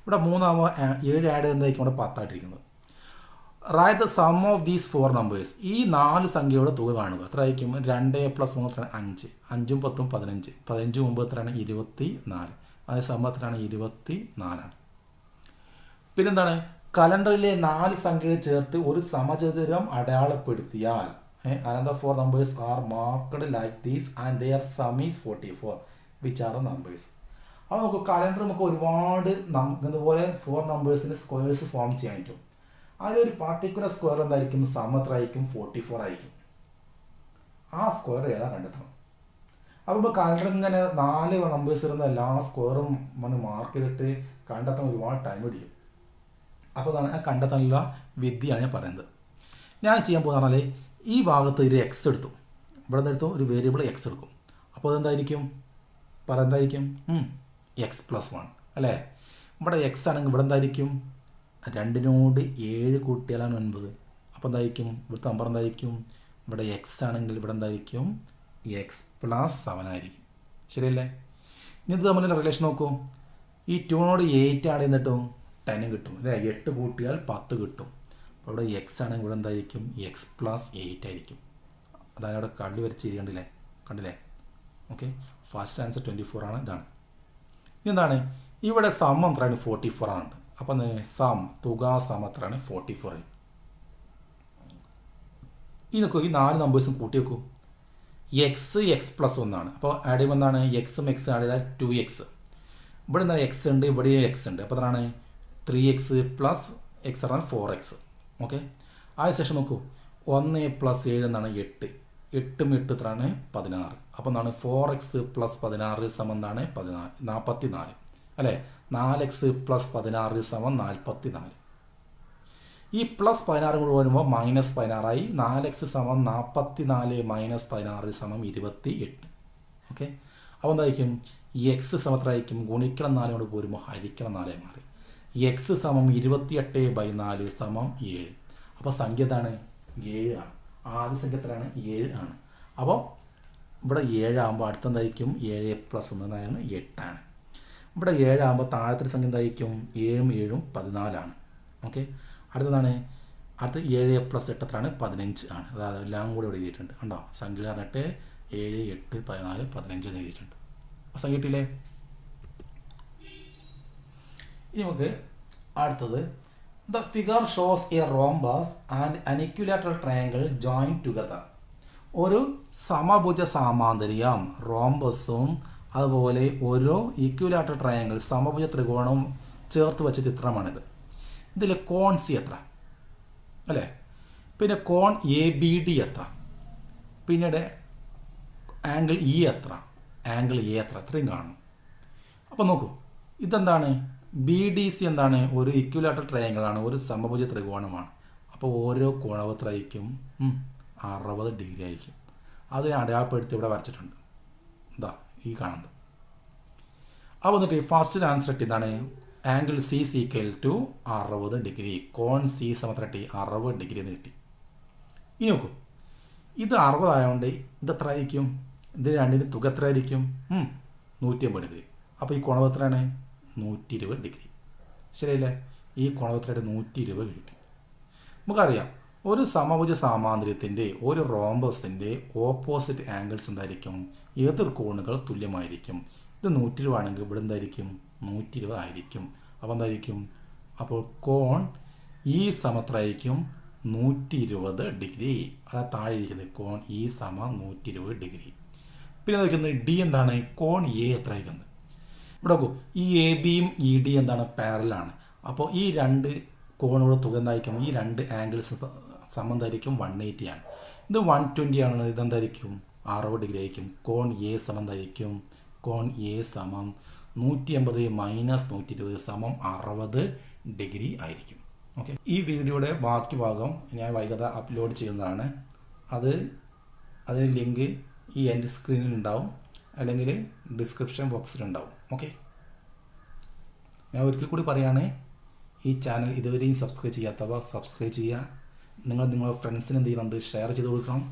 ഇവിടെ മൂന്നാകുമ്പോൾ ഏഴ് ആഡ് എന്തായിരിക്കും ഇവിടെ പത്തായിട്ടിരിക്കുന്നത് the sum of these four numbers ഈ നാല് സംഖ്യയുടെ തുക കാണുക ആയിരിക്കും രണ്ട് പ്ലസ് മൂന്ന് എത്രയാണ് അഞ്ച് അഞ്ചും പത്തും പതിനഞ്ച് പതിനഞ്ച് മുമ്പ് എത്രയാണ് ഇരുപത്തി നാല് അതായത് സമ എത്രയാണ് ഇരുപത്തി നാലാണ് പിന്നെന്താണ് കലണ്ടറിലെ നാല് സംഖ്യകൾ ചേർത്ത് ഒരു സമചതുരം അടയാളപ്പെടുത്തിയാൽ അനന്ത four numbers are marked like these and they are sum is forty four which are numbers അപ്പോൾ നമുക്ക് കലണ്ടർ നമുക്ക് ഒരുപാട് ഇതുപോലെ ഫോർ നമ്പേഴ്സിന് സ്ക്വയേഴ്സ് ഫോം ചെയ്യാൻ പറ്റും ഒരു പാർട്ടിക്കുലർ സ്ക്വയർ എന്തായിരിക്കും സമത്രമായിരിക്കും ഫോർട്ടി ഫോർ ആയിരിക്കും ആ സ്ക്വയർ ഏതാ കണ്ടെത്തണം അപ്പോൾ ഇപ്പോൾ ഇങ്ങനെ നാല് നമ്പേഴ്സ് ഇരുന്ന എല്ലാ സ്ക്വയറും നമ്മൾ മാർക്ക് ചെയ്തിട്ട് കണ്ടെത്താൻ ഒരുപാട് ടൈം പിടിക്കും അപ്പോൾ അതാണ് ആ കണ്ടെത്താനുള്ള വിദ്യയാണ് ഞാൻ പറയുന്നത് ഞാൻ ചെയ്യാൻ പോകുന്ന ഈ ഭാഗത്ത് ഒരു എക്സ് എടുത്തു ഇവിടെ നിന്ന് എടുത്തു ഒരു വേരിയബിൾ എക്സ് എടുക്കും അപ്പോൾ അതെന്തായിരിക്കും പറയുന്നതായിരിക്കും എക്സ് പ്ലസ് വൺ അല്ലേ ഇവിടെ എക്സ് ആണെങ്കിൽ ഇവിടെ എന്തായിരിക്കും രണ്ടിനോട് ഏഴ് കൂട്ടിയാലാണ് ഒൻപത് അപ്പോൾ എന്തായിരിക്കും ഇവിടുത്തെ നമ്പർ എന്തായിരിക്കും ഇവിടെ എക്സ് ആണെങ്കിൽ ഇവിടെ എന്തായിരിക്കും എക്സ് പ്ലസ് സെവൻ ആയിരിക്കും ശരിയല്ലേ ഇനി ഇത് തമ്മിലുള്ള റിലേഷൻ നോക്കൂ ഈ ടൂണോട് എയ്റ്റ് ആണ് എന്നിട്ടും ടെൻ കിട്ടും അല്ലേ എട്ട് കൂട്ടിയാൽ പത്ത് കിട്ടും അപ്പോൾ ഇവിടെ എക്സ് ആണെങ്കിൽ ഇവിടെ എന്തായിരിക്കും എക്സ് പ്ലസ് എയ്റ്റ് ആയിരിക്കും അതായത് അവിടെ കള്ളി വരച്ച് ചെയ്തിട്ടില്ലേ കണ്ടില്ലേ okay first answer twenty four ആണ് ഇതാണ് ഇനി എന്താണ് ഇവിടെ സമ്മം എത്രയാണ് ഫോർട്ടി ഫോർ ആണ് അപ്പം സം തുക സം അത്രയാണ് ഫോർട്ടി ഫോർ ഈ നോക്കൂ ഈ നാല് നമ്പേഴ്സും കൂട്ടി വെക്കൂ എക്സ് എക്സ് പ്ലസ് ഒന്നാണ് അപ്പോൾ ആഡ് ചെയ്യുമ്പോൾ എന്താണ് എക്സും എക്സ് ആഡ് ചെയ്താൽ ടു എക്സ് ഇവിടെ എന്താ എക്സ് ഉണ്ട് ഇവിടെ എക്സ് ഉണ്ട് അപ്പോൾ എന്താണ് ത്രീ എക്സ് പ്ലസ് എക്സ് ആണ് ഫോർ എക്സ് ഓക്കെ അതിനുശേഷം നോക്കൂ ഒന്ന് പ്ലസ് ഏഴ് എന്നാണ് എട്ട് എട്ടും എട്ട് എത്രയാണ് പതിനാറ് അപ്പോൾ എന്താണ് ഫോർ എക്സ് പ്ലസ് പതിനാറ് സമെന്താണ് എന്താണ് പതിനാല് നാൽപ്പത്തി നാല് അല്ലേ നാല് എക്സ് പ്ലസ് പതിനാറ് സമം നാൽപ്പത്തി നാല് ഈ പ്ലസ് പതിനാറ് കൊണ്ട് വരുമ്പോൾ മൈനസ് പതിനാറായി നാല് എക്സ് സമം നാൽപ്പത്തി നാല് മൈനസ് പതിനാറ് സമം ഇരുപത്തി എട്ട് ഓക്കെ അപ്പോൾ എന്തായിരിക്കും ഈ എക്സ് സമത്രായിരിക്കും ഗുണിക്കണം നാല് കൊണ്ട് പോരുമ്പോൾ ഹരിക്കണം നാലേ മാറി എക്സ് സമം ഇരുപത്തിയെട്ട് ബൈ നാല് സമം ഏഴ് അപ്പോൾ സംഖ്യ എന്താണ് ഏഴാണ് ആദ്യ സംഖ്യ എത്രയാണ് ഏഴ് ആണ് അപ്പോൾ ഇവിടെ ഏഴാകുമ്പോൾ അടുത്തെന്തായിരിക്കും ഏഴ് പ്ലസ് ഒന്ന് എട്ടാണ് ഇവിടെ ഏഴാകുമ്പോൾ താഴത്തെ സംഖ്യ എന്തായിരിക്കും ഏഴും ഏഴും പതിനാലാണ് ഓക്കെ അടുത്തതാണ് അടുത്ത ഏഴ് പ്ലസ് എട്ട് എത്രയാണ് പതിനഞ്ച് ആണ് അതായത് എല്ലാം കൂടി ഇവിടെ എഴുതിയിട്ടുണ്ട് കണ്ടോ സംഖ്യ പറഞ്ഞിട്ട് ഏഴ് എട്ട് പതിനാല് പതിനഞ്ച് എന്ന് എഴുതിയിട്ടുണ്ട് അപ്പോൾ സംഖ്യ കിട്ടിയില്ലേ ഇനി നമുക്ക് അടുത്തത് the figure shows a rhombus and equilateral triangle join together ഒരു സമഭുജ സാമാന്തരികം റോംബസും അതുപോലെ ഓരോ ഈക്വലാറ്റർ ട്രയാങ്കിൾ സമഭുജ ത്രികോണവും ചേർത്ത് വെച്ച ചിത്രമാണിത് ഇതിൽ കോൺ സി എത്ര അല്ലേ പിന്നെ കോൺ എ ബി ഡി എത്ര പിന്നീട് ആംഗിൾ ഇ എത്ര ആംഗിൾ എ എത്ര അത്രയും കാണും അപ്പോൾ നോക്കൂ ഇതെന്താണ് ബി ഡി സി എന്താണ് ഒരു ഇക്വലാറ്റർ ആണ് ഒരു സമഭുജ ത്രികോണമാണ് അപ്പോൾ ഓരോ കോണവത്രയ്ക്കും അറുപത് ഡിഗ്രി ആയിരിക്കും അതിനെ അടയാളപ്പെടുത്തി ഇവിടെ വരച്ചിട്ടുണ്ട് ഈ കാണുന്നത് ആ വന്നിട്ട് ഫസ്റ്റ് ആൻസർ ഇട്ട് എന്താണ് ആംഗിൾ സി സി കെൽ ടു അറുപത് ഡിഗ്രി കോൺ സി സമത്രട്ടി അറുപത് ഡിഗ്രി എന്ന് കിട്ടി ഇനി നോക്കൂ ഇത് അറുപതായതുകൊണ്ട് ഇത് എത്ര ആയിരിക്കും ഇത് രണ്ടിന് തുക എത്ര ആയിരിക്കും നൂറ്റി അമ്പത് ഡിഗ്രി അപ്പോൾ ഈ കുണവ് എത്രയാണ് നൂറ്റി ഇരുപത് ഡിഗ്രി ശരിയല്ലേ ഈ കോണവത്രയുടെ നൂറ്റി ഇരുപത് കിട്ടി നമുക്കറിയാം ഒരു സമഭുജ സാമാന്തരത്തിൻ്റെ ഒരു റോംബസിൻ്റെ ഓപ്പോസിറ്റ് ആംഗിൾസ് എന്തായിരിക്കും എതിർ കോണുകൾ തുല്യമായിരിക്കും ഇത് നൂറ്റി ഇരുപതാണെങ്കിൽ ഇവിടെ എന്തായിരിക്കും നൂറ്റി ഇരുപതായിരിക്കും അപ്പോൾ എന്തായിരിക്കും അപ്പോൾ കോൺ ഈ e സമത്രയായിരിക്കും നൂറ്റി ഇരുപത് ഡിഗ്രി അതാ താഴെ ഇരിക്കുന്നത് കോൺ ഈ e സമ നൂറ്റി ഇരുപത് ഡിഗ്രി പിന്നെ നോക്കുന്നത് ഡി എന്താണ് കോൺ എ എത്രയായിരിക്കുന്നത് ഇവിടെ നോക്കൂ ഈ എ ബിയും ഇ ഡി എന്താണ് പാരലാണ് അപ്പോൾ ഈ രണ്ട് കോണുകളുടെ തുക എന്തായിരിക്കും ഈ രണ്ട് ആംഗിൾസ് എന്തായിരിക്കും വൺ എയ്റ്റിയാണ് ഇത് വൺ ട്വൻറ്റി ആണ് ഇതെന്തായിരിക്കും അറുപത് ഡിഗ്രി ആയിരിക്കും കോൺ എ സമം എന്തായിരിക്കും കോൺ എ സമം നൂറ്റി അമ്പത് മൈനസ് നൂറ്റി ഇരുപത് സമം അറുപത് ഡിഗ്രി ആയിരിക്കും ഓക്കെ ഈ വീഡിയോയുടെ ബാക്കി ഭാഗം ഞാൻ വൈകാതെ അപ്ലോഡ് ചെയ്യുന്നതാണ് അത് അതിന് ലിങ്ക് ഈ എൻ്റെ സ്ക്രീനിൽ ഉണ്ടാവും അല്ലെങ്കിൽ ഡിസ്ക്രിപ്ഷൻ ബോക്സിലുണ്ടാവും ഓക്കെ ഞാൻ ഒരിക്കൽ കൂടി പറയുകയാണ് ഈ ചാനൽ ഇതുവരെയും സബ്സ്ക്രൈബ് ചെയ്യാത്തവ സബ്സ്ക്രൈബ് ചെയ്യുക നിങ്ങൾ നിങ്ങളുടെ ഫ്രണ്ട്സിന് എന്ത് ഷെയർ ചെയ്ത് കൊടുക്കണം